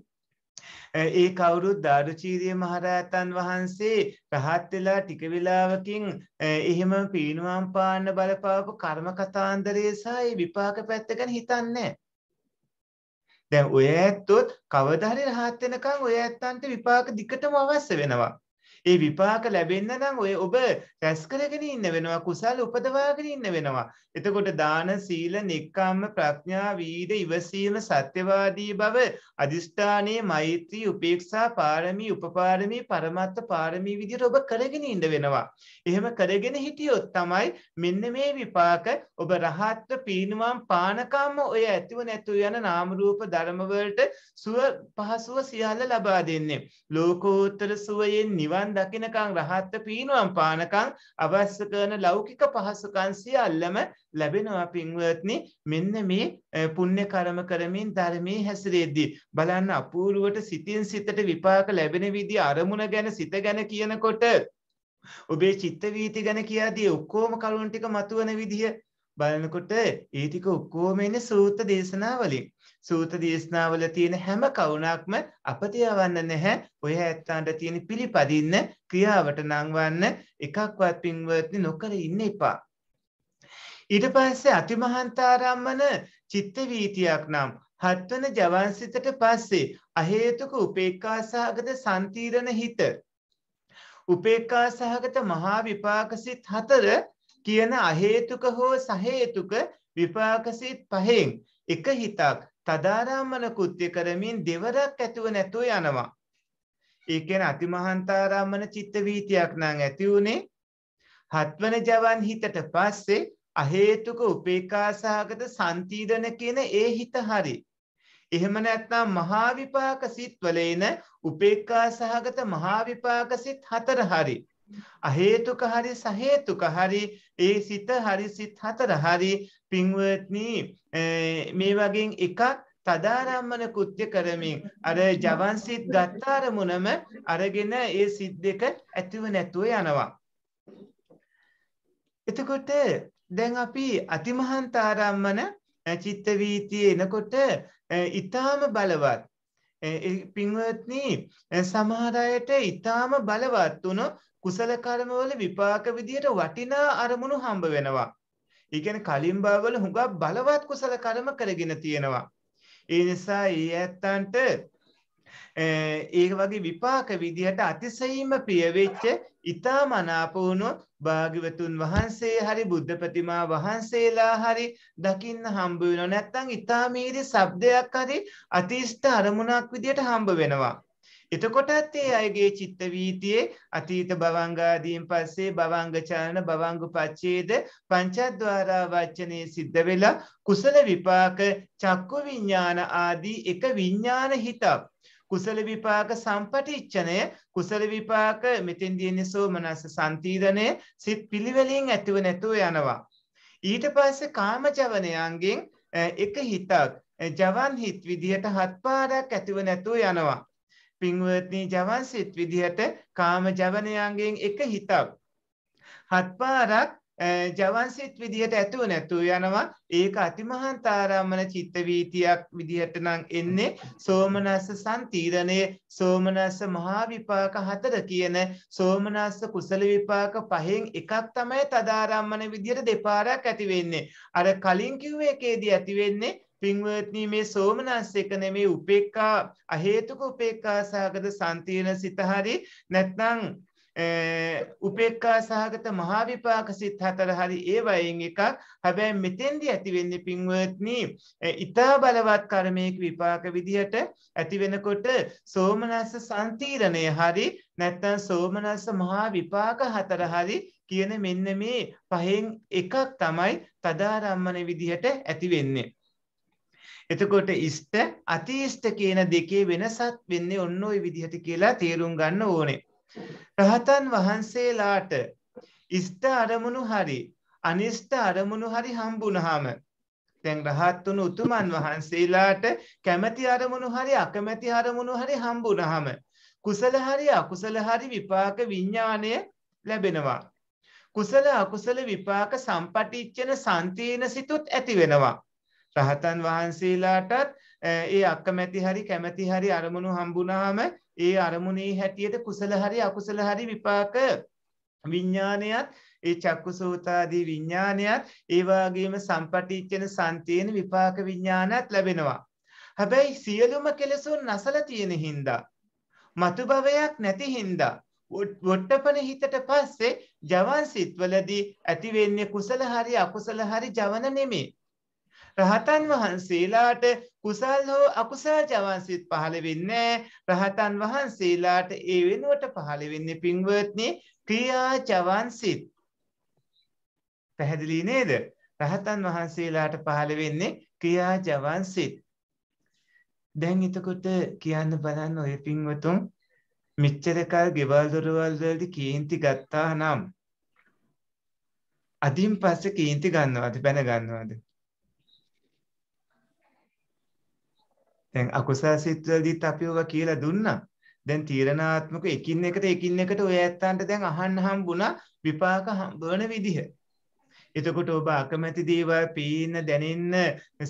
ඒ කවුරුත් ධාඩුචීරිය මහරහතන් වහන්සේ රහත් වෙලා ටික වෙලාවකින් එහෙම පීනුවම් පාන්න බලපාපු කර්ම කතාන්දරය සහ විපාක පැත්ත ගැන හිතන්නේ දැන් ඔය ඇත්තොත් කවදා හරි රහත් වෙනකන් ඔය ඇත්තන්ට විපාක දිකටම අවශ්‍ය වෙනවා. ඒ විපාක ලැබෙන්න නම් ඔය ඔබ රැස් කරගෙන ඉන්න වෙනවා කුසල් උපදවාගෙන ඉන්න වෙනවා. එතකොට දාන සීල නික්කම්ම ප්‍රඥා වීද ඉවසීම සත්‍යවාදී බව අදිෂ්ඨානයේ මෛත්‍රී උපේක්ෂා පාරමී උපපාරමී පරමත්ත පාරමී විදිහට ඔබ කරගෙන ඉන්න වෙනවා. එහෙම කරගෙන හිටියොත් තමයි මෙන්න මේ විපාක ඔබ රහත්ව පීනුවම් පානකම්ම ඔය ඇතිව නැතුව යන නාම රූප ධර්ම වලට සුව පහසුව සියල්ල ලබා දෙන්නේ. ලෝකෝත්තර සුවයෙන් නිවන් දකිනකං රහත්ව පීනුවම් පානකං අවශ්‍ය කරන ලෞකික පහසුකන් සියල්ලම ලැබෙනවා පින්වත්නි මෙන්න මේ පුණ්‍ය කර්ම කරමින් ධර්මයේ හැසිරෙද්දී බලන්න අපූර්වට සිතින් සිතට විපාක ලැබෙන විදිහ අරමුණ ගැන සිත ගැන කියනකොට ඔබේ චිත්ත වීති ගැන කියදී ඔක්කොම කරුණු ටික මතුවන විදිහ බලනකොට ඒ ටික ඔක්කොම ඉන්නේ සූත්‍ර දේශනාවලින් සූත දේශනාවල තියෙන හැම කවුණක්ම අපතියවන්න නැහැ ඔය ඇත්තන්ට තියෙන පිළිපදින්න ක්‍රියාවට නංවන්න එකක්වත් පින්වත්නි නොකර ඉන්න එපා. ඊට පස්සේ අතිමහන්තාරම්මන චිත්ත වීතියක් නම් හත්වන ජවන්සිතට පස්සේ අහේතුක උපේක්කාසාගත සන්තීරණ හිත. උපේක්කා සහගත මහා විපාකසිත් හතර කියන අහේතුක හෝ සහේතුක විපාකසිත් පහෙන් එක හිතක් තදාරාම්මන කෘත්‍ය කරමින් දෙවරක් ඇතුව නැතුව යනවා. ඒ කියන්නේ අතිමහන්තාරාම්මන චිත්ත වීතියක් නම් ඇති උනේ හත්වන ජවන් හිතට පස්සේ අහේතුක උපේකාසහගත සන්තීඩන කියන ඒ හිත හරි. එහෙම නැත්නම් මහා විපාක සිත්වලේන උපේක්ඛා සහගත මහා විපාක සිත් හතර හරි. අහේතුක හරි සහේතුක හරි ඒ සිත හරි සිත් හතර හරි පින්වත්නී මේ වගේ එකක් තදාරම්මන කෘත්‍ය කරමින් අර ජවන්සිත් ගත්තාරමුණම අරගෙන ඒ සිත් දෙක ඇතිව නැතුව යනවා. එතකොට දැන් අපි අතිමහන්තාරම්මන චිත්තවීතිය එනකොට ඉතාම බලවත් පින්වත්නී සමහරයට ඉතාම බලවත් වුණු කුසල කර්මවල විපාක විදියට වටිනා අරමුණු හම්බ වෙනවා. ඒ කියන්නේ කලින් භවවල හුඟක් බලවත් කුසල කර්ම කරගෙන තියෙනවා. ඒ නිසා ඒ ඇත්තන්ට ඒ වගේ විපාක විදිහට අතිසයිම ප්‍රියවෙච්ච ඉතා මනාපවුණු භාගිවතුන් වහන්සේ හරි බුද්ධ ප්‍රතිමා වහන්සේලා හරි දකින්න හම්බ වෙනවා නැත්තං ඉතාමීරි සබ්දයක් හරි අතිෂ්ට අරමුණක් විදිහට හම්බ වෙනවා. එතකොටත් ඒ අයගේ චිත්ත වීතියේ අතීත බවංගාදීන් පස්සේ බවංග චලන බවංග පච්චේද පංචද්වාරා වචනේ සිද්ධ වෙලා කුසල විපාක චක්කු විඥාන ආදී එක විඥාන හිතක් කුසල විපාක සම්පටිච්චනය කුසල විපාක මෙතෙන්දීනි සෝමනස සන්තීරණය සිත් පිළිවෙලින් ඇතිව නැතුව යනවා ඊට පස්සේ කාමජවනයන්ගෙන් එක හිතක් ජවන් හිත් විදිහට හත්පාරක් ඇතිව නැතුව යනවා පින්වත්නී ජවන් සිත් විදිහට කාම ජවනයන්ගෙන් එක හිතක්. හත්පාරක් ජවන්සිත් විදිහට ඇතුව නැතුව යනවා ඒක අතිමහන්තාරම්මන චිත්තවීතියක් විදිහට නං එන්නේ සෝමනස්ස සන්තීරණය සෝමනස්ස මහාවිපාක හතර කියන සෝමනස්ස කුසල විපාක පහෙන් එකක් තමයි තදාරම්මන විදිහට දෙපාරක් ඇතිවෙන්නේ. අර කලින් කිව්ව එකේදී ඇතිවෙන්නේ පින්වත්නි මේ සෝමනස් එක නෙමේ උපේක්ඛා අහේතුක උපේක්ඛා සහගත සන්තිර්ණ සිත හරි නැත්නම් උපේක්ඛා සහගත මහා විපාක සිත හතර හරි ඒ වයින් එකක් හැබැයි මෙතෙන්දී ඇති වෙන්නේ පින්වත්නි ඊතා බලවත් කර්මයක විපාක විදිහට ඇති වෙනකොට සෝමනස්ස සන්තිර්ණය හරි නැත්නම් සෝමනස්ස මහා විපාක හතර හරි කියන මෙන්න මේ පහෙන් එකක් තමයි තදාරම්මන විදිහට ඇති වෙන්නේ එතකොට ඉෂ්ට අතිෂ්ට කියන දෙකේ වෙනසක් වෙන්නේ ඔන්න ওই විදිහට කියලා තේරුම් ගන්න ඕනේ. රහතන් වහන්සේලාට ඉෂ්ට අරමුණු හරි අනිෂ්ට අරමුණු හරි හම්බුනහම දැන් රහත් වුණු උතුමන් වහන්සේලාට කැමැති අරමුණු හරි අකමැති අරමුණු හරි හම්බුනහම කුසල හරි අකුසල හරි විපාක විඥාණය ලැබෙනවා. කුසල අකුසල විපාක සම්පටිච්චන සන්තීන සිතුත් ඇති වෙනවා. රහතන් වහන්සේලාටත් ඒ අක්කමැති හරි කැමැති හරි අරමුණු හම්බුනාම ඒ අරමුණේ හැටියට කුසල හරි අකුසල හරි විපාක විඤ්ඥානයත් ඒ චක්කු සෝතාදී විඤ්ඥානයත් ඒවාගේම සම්පටිච්චන සන්තියන විපාක විඤ්ඥානත් ලැබෙනවා. හැබැයි සියලුම කෙලෙසුන් නසල තියෙන හින්දා. මතු භවයක් නැති හින්දා. වොට්ටපන හිතට පස්සේ ජවන් සිත්වලදී ඇතිවෙන්නේ කුසල හරි අකුසල හරි ජවන නෙමේ. රහතන් වහන්සේලාට කුසල් හෝ අකුසල් ජවන්සිත් පහළ වෙන්නේ රහතන් වහන්සේලාට ඒ වෙනුවට පහළ වෙන්නේ පින්වත්නි ක්‍රියා ජවන්සිත්. පැහැදිලි නේද? රහතන් වහන්සේලාට පහළ වෙන්නේ ක්‍රියා ජවන්සිත්. දැන් එතකොට කියන්න බලන්න ඔය පින්වතුන් මෙච්චරකල් ගෙවල් දොරවල් වලදී කීන්ති ගත්තා නම් අදින් පස්සේ කීන්ති ගන්නවද පැන ගන්නවද දැන් අකුසල සිත්වලදීත් අපි ඔක කියලා දුන්නා. දැන් තීරණාත්මක එකින් එකට එකින් එකට ඔය ඇත්තන්ට දැන් අහන්න හම්බුණා විපාක හම්බ වෙන විදිහ. එතකොට ඔබ අකමැති දේවල් පීන දැනෙන්න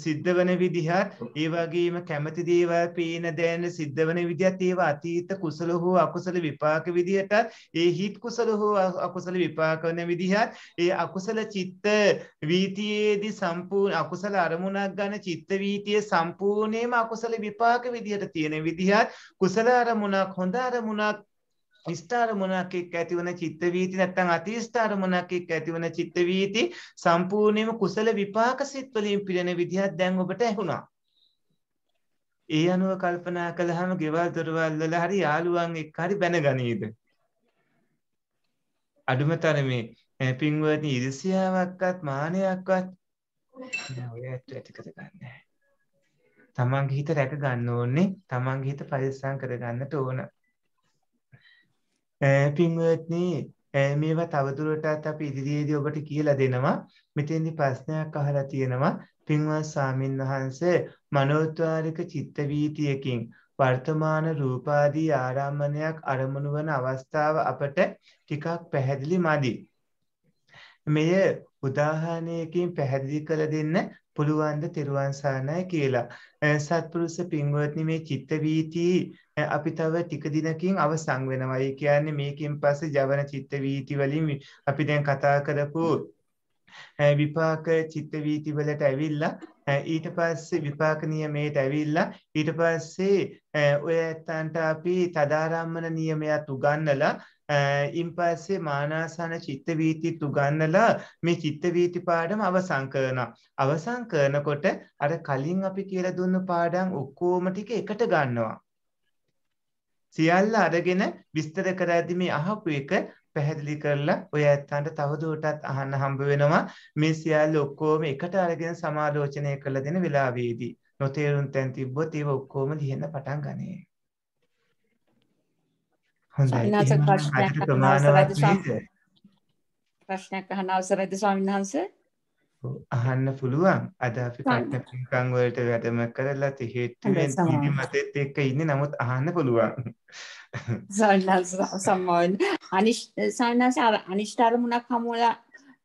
සිද්ධ වන විදිහත් ඒ වගේම කැමති දේවල් පීන දැනන සිද්ධ වන විදිහත් ඒවා අතීත කුසල හෝ අකුසල විපාක විදිහටත් ඒ හිත් කුසල හෝ අකුසල විපාක වන විදිහත් ඒ අකුසල චිත්ත වීතියේදී සම්පූර්ණ අකුසල අරමුණක් ගන්න චිත්ත වීතිය සම්පූර්ණයෙන්ම අකුසල විපාක විදිහට තියෙන විදිහත් කුසල අරමුණක් හොඳ අරමුණක් ස්ථාරමුණක් එක් ඇතිවන චිත්තවීති නැත්තං අතිස්ථාරමුණක් එක් ඇතිවන චිත්තවීති සම්පූර්ණයම කුසල විපාක සිත්වලින් පිරෙන විදිහත් දැන් ඔබට ඇහුණා. ඒ අනුව කල්පනා කළහම ගෙවල් දොරවල්වල හරි යාළුවන් එක් හරි බැනගනීද. අඩුම තරමේ පින්වතින් ඉරිසියාවක්වත් මානයක්වත් ඔය ඇත්ත ඇතිකර ගන්න. තමන්ගේ හිත රැක ගන්න ඕනේ තමන්ගේ හිත පරිස්සම් කරගන්නට ඕන. පින්වත්නි මේවා තවදුරටත් අපි ඉදිරියේදී ඔබට කියලා දෙනවා. මෙතෙන්දි ප්‍රශ්නයක් අහලා තියෙනවා. පින්වත් සාමින් වහන්සේ මනෝත්වාරික චිත්ත වීතියකින් වර්තමාන රූපාදී ආරම්මණයක් අරමුණු වන අවස්ථාව අපට ටිකක් පැහැදිලි මදි. මෙය උදාහරණයකින් පැහැදිලි කළ දෙන්න පුළුවන් ද තිරුවන් සරණයි කියලා. සත්පුරුෂ පින්වත්නි මේ චිත්ත වීතිී අපි තව ටික දිනකින් අවසන් වෙනවා. ඒ කියන්නේ මේකෙන් පස්සේ ජවන චිත්ත වීති වලින් අපි දැන් කතා කරපු විපාක චිත්ත වීති වලට ඇවිල්ලා ඊට පස්සේ විපාක නියමයට ඇවිල්ලා ඊට පස්සේ ඔය ඇත්තන්ට අපි තදාරම්මන නියමයක් උගන්වලා ඉන් පස්සේ මානාසන චිත්ත වීතිත් උගන්වලා මේ චිත්ත වීති පාඩම අවසන් කරනවා. අවසන් කරනකොට අර කලින් අපි කියලා දුන්න පාඩම් ඔක්කොම ටික එකට ගන්නවා. සියල්ල අරගෙන විස්තර කර ඇති මේ අහපු එක පැහැදිලි කරලා ඔය ඇත්තන්ට තවදුරටත් අහන්න හම්බ වෙනවා මේ සියල්ල ඔක්කොම එකට අරගෙන සමාලෝචනය කරලා දෙන වෙලාවේදී නොතේරුම් තැන් තිබ්බොත් ඒව ඔක්කොම ලියන්න පටන් ගන්නේ. හොඳයි. ප්‍රශ්නයක් අහන්න අවසරයිද ස්වාමීන් වහන්සේ? අහන්න පුළුවන් අද අපි පට්න පින්කම් වලට වැඩම කරලා තිහෙට්ටුවෙන් තීවි මතෙත් එක්ක ඉන්නේ නමුත් අහන්න පුළුවන් සම්මාන් අනිෂ්ඨානස අනිෂ්ඨාරමුණක් හමුවලා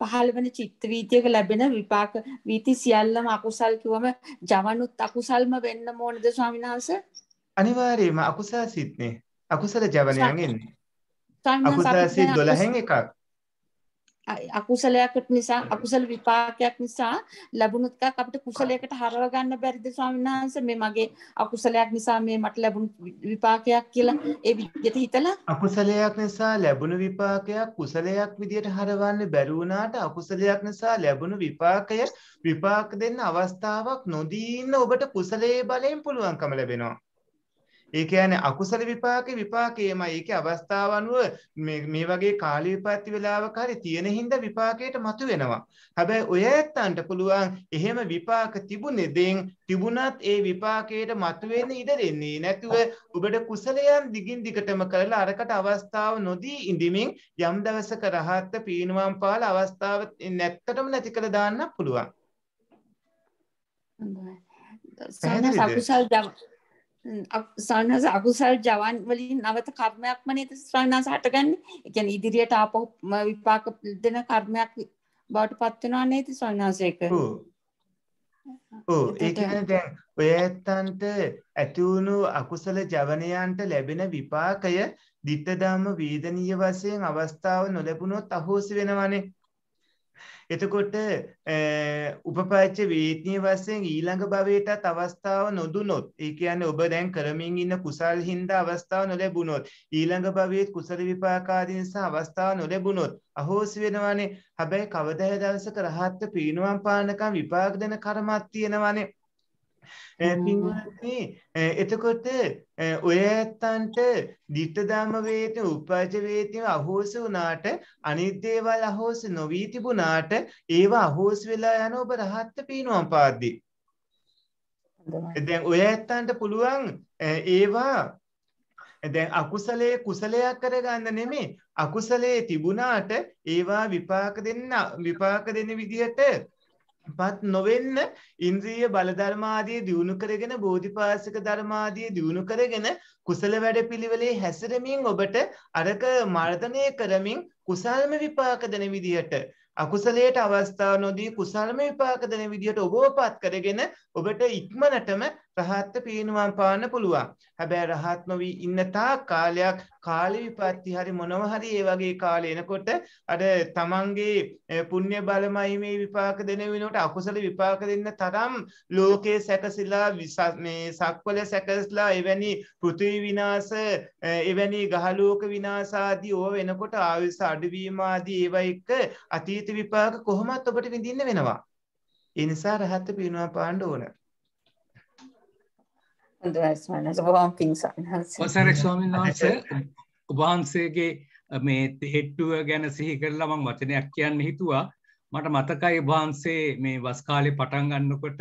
පහළ වෙන චිත්ත වීතියක ලැබෙන විපාක වීති සියල්ලම අකුසල් කිවම ජවනුත් අකුසල්ම වෙන්න ඕනද ස්වාමීන් වහන්සේ අනිවාර්යයෙන්ම අකුසල් සිත්නේ අකුසල ජවනයන් එන්නේ අකුසල් සිත් 12න් එකක් අකුසලයකට නිසා අකුසල විපාකයක් නිසා ලැබුණ එකක් අපිට කුසලයකට හරව ගන්න බැරිද ස්වාමීන් වහන්සේ මේ මගේ අකුසලයක් නිසා මේ මට ලැබුණු විපාකයක් කියලා ඒ විදිහට හිතලා අකුසලයක් නිසා ලැබුණු විපාකයක් කුසලයක් විදිහට හරවන්න බැරි වුණාට අකුසලයක් නිසා ලැබුණු විපාකය විපාක දෙන්න අවස්ථාවක් නොදී ඉන්න ඔබට කුසලයේ බලයෙන් පුළුවන්කම ලැබෙනවා ඒ කියන්නේ අකුසල විපාකේ විපාකේමයි. ඒකේ අවස්ථාව අනුව මේ වගේ කාලී විපත්ති වෙලාවක හරි තියෙන හින්දා විපාකයට මතු වෙනවා. හැබැයි ඔය ඇත්තන්ට පුළුවන් එහෙම විපාක තිබුණේ දෙන් තිබුණත් ඒ විපාකයට මතු වෙන්න ඉඩ දෙන්නේ නැතුව ඔබට කුසලයන් දිගින් දිගටම කරලා අරකට අවස්ථාව නොදී ඉඳිමින් යම් දවසක රහත් පීනුවම් පාල අවස්ථාව නැත්තටම නැති කළ දාන්න පුළුවන්. සකුසල් ස්වාමීන් වහන්සේ අකුසල් ජවන් වලින් නවත කර්මයක්ම නේද ස්වාමීන් වහන්සේ හටගන්නේ. ඒ කියන්නේ ඉදිරියට ආපහු විපාක දෙන කර්මයක් බවට පත් වෙනවා නේද ස්වාමීන් වහන්සේ ඒක. ඔව් ඒ කියන්නේ දැන් ඔය ඇත්තන්ට ඇති වුණු අකුසල ජවනයන්ට ලැබෙන විපාකය ditthadhamma වේදනීය වශයෙන් අවස්ථාව නොලැබුණොත් අහෝසි වෙනවනේ. එතකොට උපපච්ච වේතනය වසයෙන් ඊළඟ භවයටත් අවස්ථාව නොදුනොත් ඒ කියන්න ඔබ දැන් කරමින් ඉන්න කුසල් හින්ද අවස්ථාව නොලැබුණොත් ඊළඟ භවයත් කුසල විපාකාදනිසා අවස්ථාව නොලැබුණොත් අහෝස් වෙනවානේ හැබැයි කවදහ දවසක රහත්ත පීනුවම් පානකම් විපාග දෙන කරමත් තියෙනවානේ පින්වත්නි එතකොට ඔය ඇත්තන්ට ditthadhamma වේතන uppajja වේතන අහෝස වුණාට අනිත් දේවල් අහෝස නොවී තිබුණාට ඒවා අහෝස වෙලා යන ඔබ රහත් පිනුවම් පාද්දි. දැන් ඔය ඇත්තන්ට පුළුවන් ඒවා දැන් අකුසලයේ කුසලයක් කරගන්න නෙමෙයි අකුසලයේ තිබුණාට ඒවා විපාක දෙන්න විපාක දෙන විදිහට පත් නොවෙන්න ඉන්ද්‍රීය බලධර්මාදිය දියුණු කරගෙන බෝධිපාසික ධර්මාදිය දියුණු කරගෙන කුසල වැඩ පිළිවෙලේ හැසිරමින් ඔබට අරක මර්ධනය කරමින් කුසල්ම විපාක දෙන විදිහට අකුසලයට අවස්ථාව නොදී කුසල්ම විපාක දෙන විදිහට ඔබවපත් කරගෙන ඔබට ඉක්මනටම රහත්ත පේනුවම් පාන්න පුළුවන්. හැබැයි රහත්ම වී ඉන්න තා කාලයක් කාල විපත්ති හරි මොනව හරි ඒ වගේ කාලේ එනකොට අර තමන්ගේ පුණ්‍ය බලමයි මේ විපාක දෙන වෙනකොට අකුසල විපාක දෙන්න තරම් ලෝකේ සැකසিলা මේ සක්වල සැකසලා එවැනි පෘථිවි විනාශ එවැනි ගහලෝක විනාශ ආදී ඕව වෙනකොට ආයුෂ අඩුවීම ආදී ඒවා එක්ක අතීත ප්‍රතිචිත්ත විපාක කොහොමත් ඔබට විඳින්න වෙනවා. ඒ නිසා රහත් පිරිනවා පාන්න ඕන. හොඳයි ස්වාමීන් වහන්සේ. ඔසරේ ස්වාමීන් වහන්සේ වහන්සේගේ මේ හෙට්ටුව ගැන සිහි කරලා මම වචනයක් කියන්න හිතුවා. මට මතකයි වහන්සේ මේ වස් කාලේ පටන් ගන්නකොට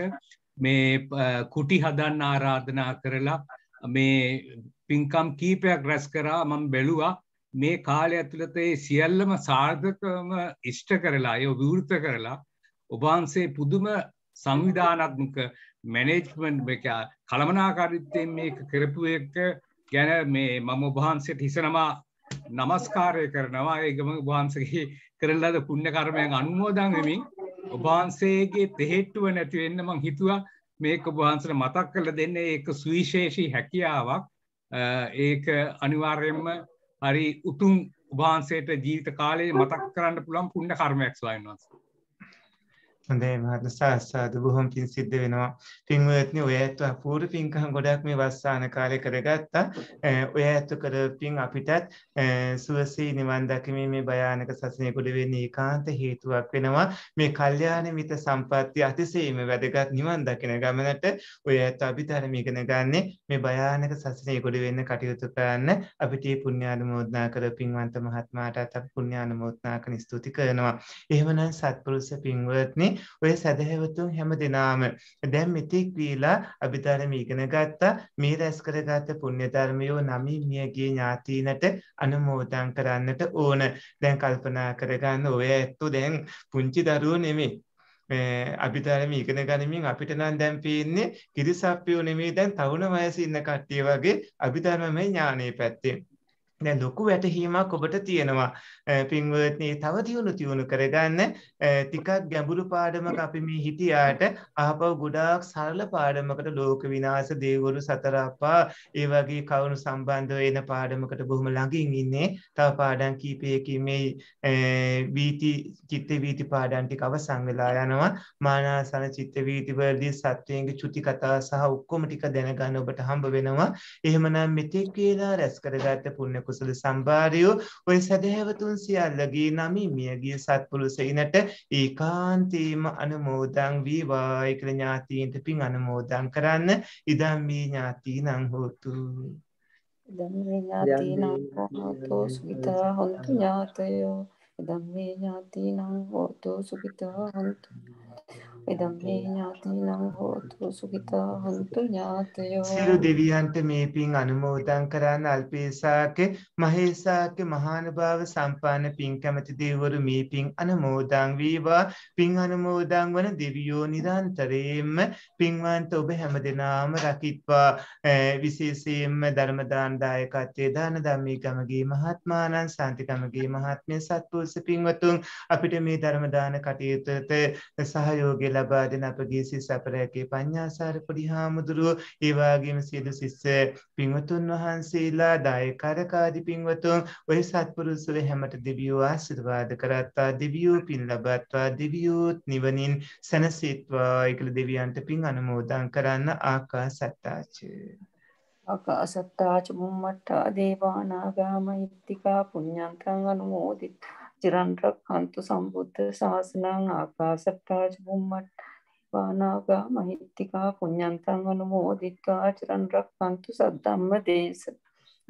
මේ කුටි හදන්න ආරාධනා කරලා මේ පින්කම් කීපයක් රැස් කරා මම බැලුවා මේ කාලය ඇතුළත ඒ සියල්ලම සාර්ථකවම ඉෂ්ට කරලා ඒ විවෘත කරලා ඔබහන්සේ පුදුම සංවිධානත්මක මැනේජ්මන්ට් එක කළමනාකාරීත්වයෙන් මේක කරපු එක ගැන මේ මම ඔබහන්සේට හිසනමා নমස්කාරය කරනවා ඒ ගම ඔබහන්සේගේ කරන ලද පුණ්‍ය කර්මයන් අනුමෝදන් වෙමින් ඔබහන්සේගේ තෙහෙට්ටුව නැති වෙන්න මං හිතුවා මේක ඔබහන්සේට මතක් කරලා දෙන්නේ ඒක සුවිශේෂී හැකියාවක් ඒක අනිවාර්යයෙන්ම හරි උතුම් වහන්සේට ජීවිත කාලයේ මතක් කරන්න පුළුවන් පුණ්‍ය කර්මයක් ස්වාමීන් වහන්සේ. හොඳේ මහත්ම සාස්සාදු බොහොම පිං සිද්ධ වෙනවා. පින්වත්නි ඔය ඇත්ත අපූර්ව පිංකම් ගොඩක් මේ වස්සාන කාලේ කරගත්තා. ඔය ඇත්ත කරපින් අපිටත් සුවසේ නිවන් දැකීමේ මේ භයානක සසනේ කුඩ වෙන්නේ ඒකාන්ත හේතුවක් වෙනවා. මේ කල්යාණ මිත සම්පත්‍ය අතිශයින්ම වැදගත් නිවන් දකින ගමනට ඔය ඇත්ත අපිට අර මේකන ගන්නෙ මේ භයානක සසනේ කුඩ වෙන්න කටයුතු කරන්න අපිට මේ පුණ්‍යානුමෝදනා කර පින්වන්ත මහත්මයාටත් අපි පුණ්‍යානුමෝදනා කරන ස්තුති කරනවා. එහෙමනම් සත්පුරුෂ පින්වත්නි ඔය සැදැහැවතුන් හැම දෙනාම දැන් මෙතෙක් වීලා අභිධර්ම ඉගෙන ගත්තා මේ රැස් කරගත පුණ්‍යධර්මයෝ නමින් මියගේ ඥාතීනට අනුමෝදන් කරන්නට ඕන. දැන් කල්පනා කරගන්න ඔය ඇත්තෝ දැන් පුංචි දරුවෝ නෙමෙයි. අභිධර්ම ඉගෙන ගනිමින් අපිට නම් දැන් පේන්නේ කිරිසප්පියෝ නෙමෙයි දැන් තරුණ වයසේ ඉන්න කට්ටිය වගේ අභිධර්මමය ඥානයේ පැත්තේ. දැන් ලොකු වැටහීමක් ඔබට තියෙනවා පින්වත්නි තව දියුණු තියුණු කරගන්න ටිකක් ගැඹුරු පාඩමක අපි මේ හිටියාට ආපහු ගොඩාක් සරල පාඩමකට ලෝක විනාශ දේවවරු සතර අපා ඒ වගේ කවුරු සම්බන්ධ වෙන පාඩමකට බොහොම ළඟින් ඉන්නේ තව පාඩම් කීපයකින් මේ වීති චිත්ත වීති පාඩම් ටික අවසන් වෙලා යනවා මානාසන චිත්ත වීති වලදී සත්වයන්ගේ චුති කතා සහ ඔක්කොම ටික දැනගන්න ඔබට හම්බ වෙනවා එහෙමනම් මෙතෙක් වේලා රැස් කරගත්ත පුණ්‍ය කුසල සම්භාරයෝ ඔය සැදහැවතුන් සියල්ලගේ නමි මියගිය සත්පුරුසයිනට ඒකාන්තේම අනුමෝදං වීවායි කළ ඥාතීන්ට පින් අනුමෝදං කරන්න ඉදම් මේ ඥාතී නං හෝතු. ඉදම්මේ ඥාතීනං හෝතු සුඛිතා හොන්තු ඥාතයෝ ඉදම්මේ ඥාතීනං හෝතු සුඛිතා හොන්තු ඉදම්මේ ඥාති නං හෝතු සුඛිතා හන්තු ඥාතයෝ සියලු දෙවියන්ට මේ පින් අනුමෝදන් කරන අල්පේසාක මහේසාක මහානුභාව සම්පාන පින් කැමති දෙවිවරු මේ පින් අනුමෝදන් වේවා පින් අනුමෝදන් වන දෙවියෝ නිරන්තරයෙන්ම පින්වන්ත ඔබ හැමදෙනාම රකිත්වා විශේෂයෙන්ම ධර්ම දාන දායකත්වයේ දාන ධම්මී ගමගේ මහත්මානන් සාන්ති ගමගේ මහත්මිය සත්පුරුෂ පින්වතුන් අපිට මේ ධර්ම දාන කටයුත්තට සහය සහයෝගය ලබා දෙන අපගේ සිස් අපරයගේ පඤ්ඤාසාර පොඩි හාමුදුරුවෝ ඒ වගේම සියලු සිස්ස පින්වතුන් වහන්සේලා දායකකාරකාදී පින්වතුන් ඔය සත්පුරුෂව හැමත දෙවියෝ ආශිර්වාද කරත්තා දෙවියෝ පින් ලබත්වා දෙවියෝ නිවනින් සැනසෙත්වා කියලා දෙවියන්ට පින් අනුමෝදන් කරන්න ආකාසත්තාච ආකාසත්තාච මුම්මත්තා දේවානාගාම ඉත්තිකා පුඤ්ඤන්තං අනුමෝදිතා චිරන් රක්හන්තු සම්බුද්ධ ශාසනං ආකාශට්ටාජ බුම්මට්ටා නිවානාගා මහිත්‍තිකා පුඤ්ඤන්තං අනුමෝදිත්වා චිරන් රක්හන්තු සද්දම්ම දේශ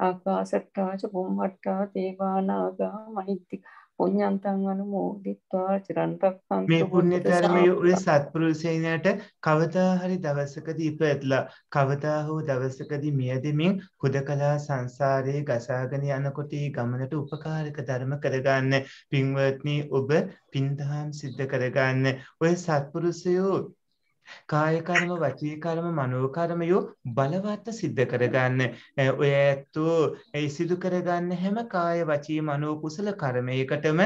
ආකාශට්ටාජ බුම්මට්ටා දේවානාගා මහිත්‍තිකා පුඤ්ඤන්තං අනුමෝදිත්වා චිරන්තරක්ඛන්තු මේ පුණ්‍ය ධර්මයේ උල සත්පුරුෂයන්ට කවදා හරි දවසකදී ඉපදලා කවදා හෝ දවසකදී මියදෙමින් හුදකලා සංසාරයේ ගසාගෙන යනකොට ඊ ගමනට උපකාරක ධර්ම කරගන්න පින්වත්නි ඔබ පින්දහම් සිද්ධ කරගන්න ඔය සත්පුරුෂයෝ කාය කර්ම වචී කර්ම මනෝ කර්මයෝ බලවත් සිද්ධ කරගන්න ඔය ඇත්තෝ සිදු කරගන්න හැම කාය වචී මනෝ කුසල කර්මයකටම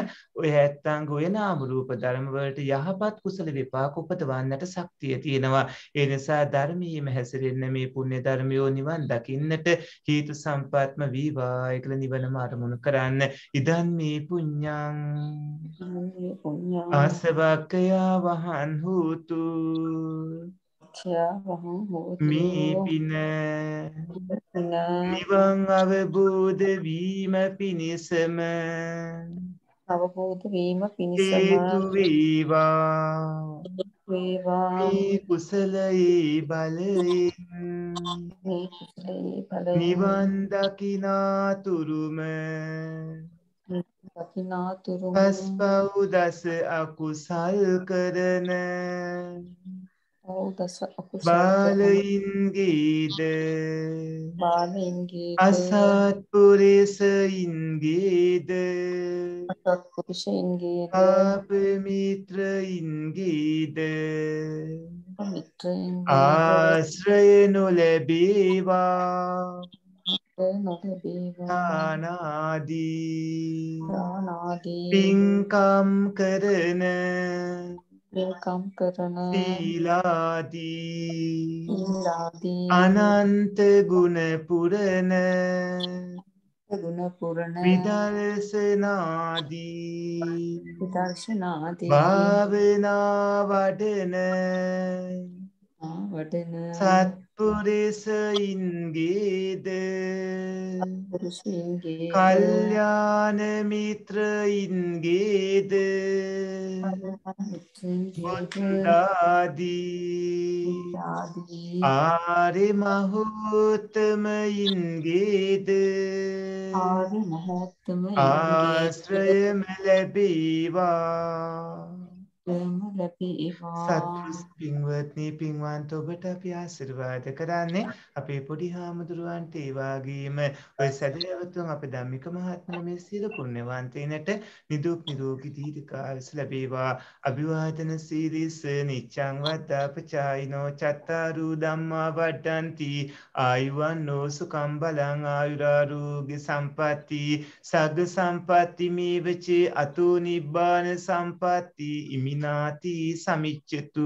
ඔය ඇත්තන්ගේ ඔය නාම රූප ධර්ම වලට යහපත් කුසල විපාක උපදවන්නට ශක්තිය තියෙනවා ඒ නිසා ධර්මීයම හැසිරෙන්න මේ පුණ්‍ය ධර්මයෝ නිවන් දකින්නට හේතු සම්පත්ම වේවා කියලා නිවනම අරමුණු කරන්න ඉදන් මේ පුඤ්ඤං ආසවක්කයා වහන් හූතු මේ පින නිවන් අවබෝධ වීම පිණිසම අවබෝධ වීම පිණිසම හේතු වේවා මේ කුසලයේ බලයෙන් නිවන් දකිනා තුරුම දකිනා තුරුම පස්පව් දස අකුසල් කරන බාලයින්ගේද අසත්පුරෙසයින්ගේද පුරුෂයින්ගේ ආපමිත්‍රයින්ගේද ආශ්‍රයනු ලැබේවා නානාදී පින්කම් කරන පින්කම් කරන සීලාදී අනන්ත ගුණ පුරන ගුණ පුරන විදර්ශනාදී විදර්ශනාදී භාවනා වඩන සත්පුරිසයින්ගේද කල්්‍යාන මිත්‍රයින්ගේද බුද්ධාදී ආරි මහෝත්තමයින්ගේද ආශ්‍රයම ලැබීවා සැපතම ලැබේවා සත්පුරුෂ පින්වත්නි පින්වන්ත ඔබට අපි ආශිර්වාද කරන්නේ අපේ පොඩි හාමුදුරුවන්ට ඒ වගේම ඔය සැදැවතුන් අපේ ධම්මික මහත්මයා මේ සියලු පුණ්‍යවන්තයිනට නිදුක් නිරෝගී දීර්ඝායුෂ ලැබේවා අභිවාදන සීරිස නිච්ඡං වද්දාපචායිනෝ චත්තාරු ධම්මා වඩ්ඩಂತಿ ආයුවන්ෝ සුඛං බලං ආයුරාෝග්‍ය සම්පatti සග්ග සම්පatti මේවචේ අතෝ නිබ්බාන සම්පatti ඉමි විනාති සමිච්චතු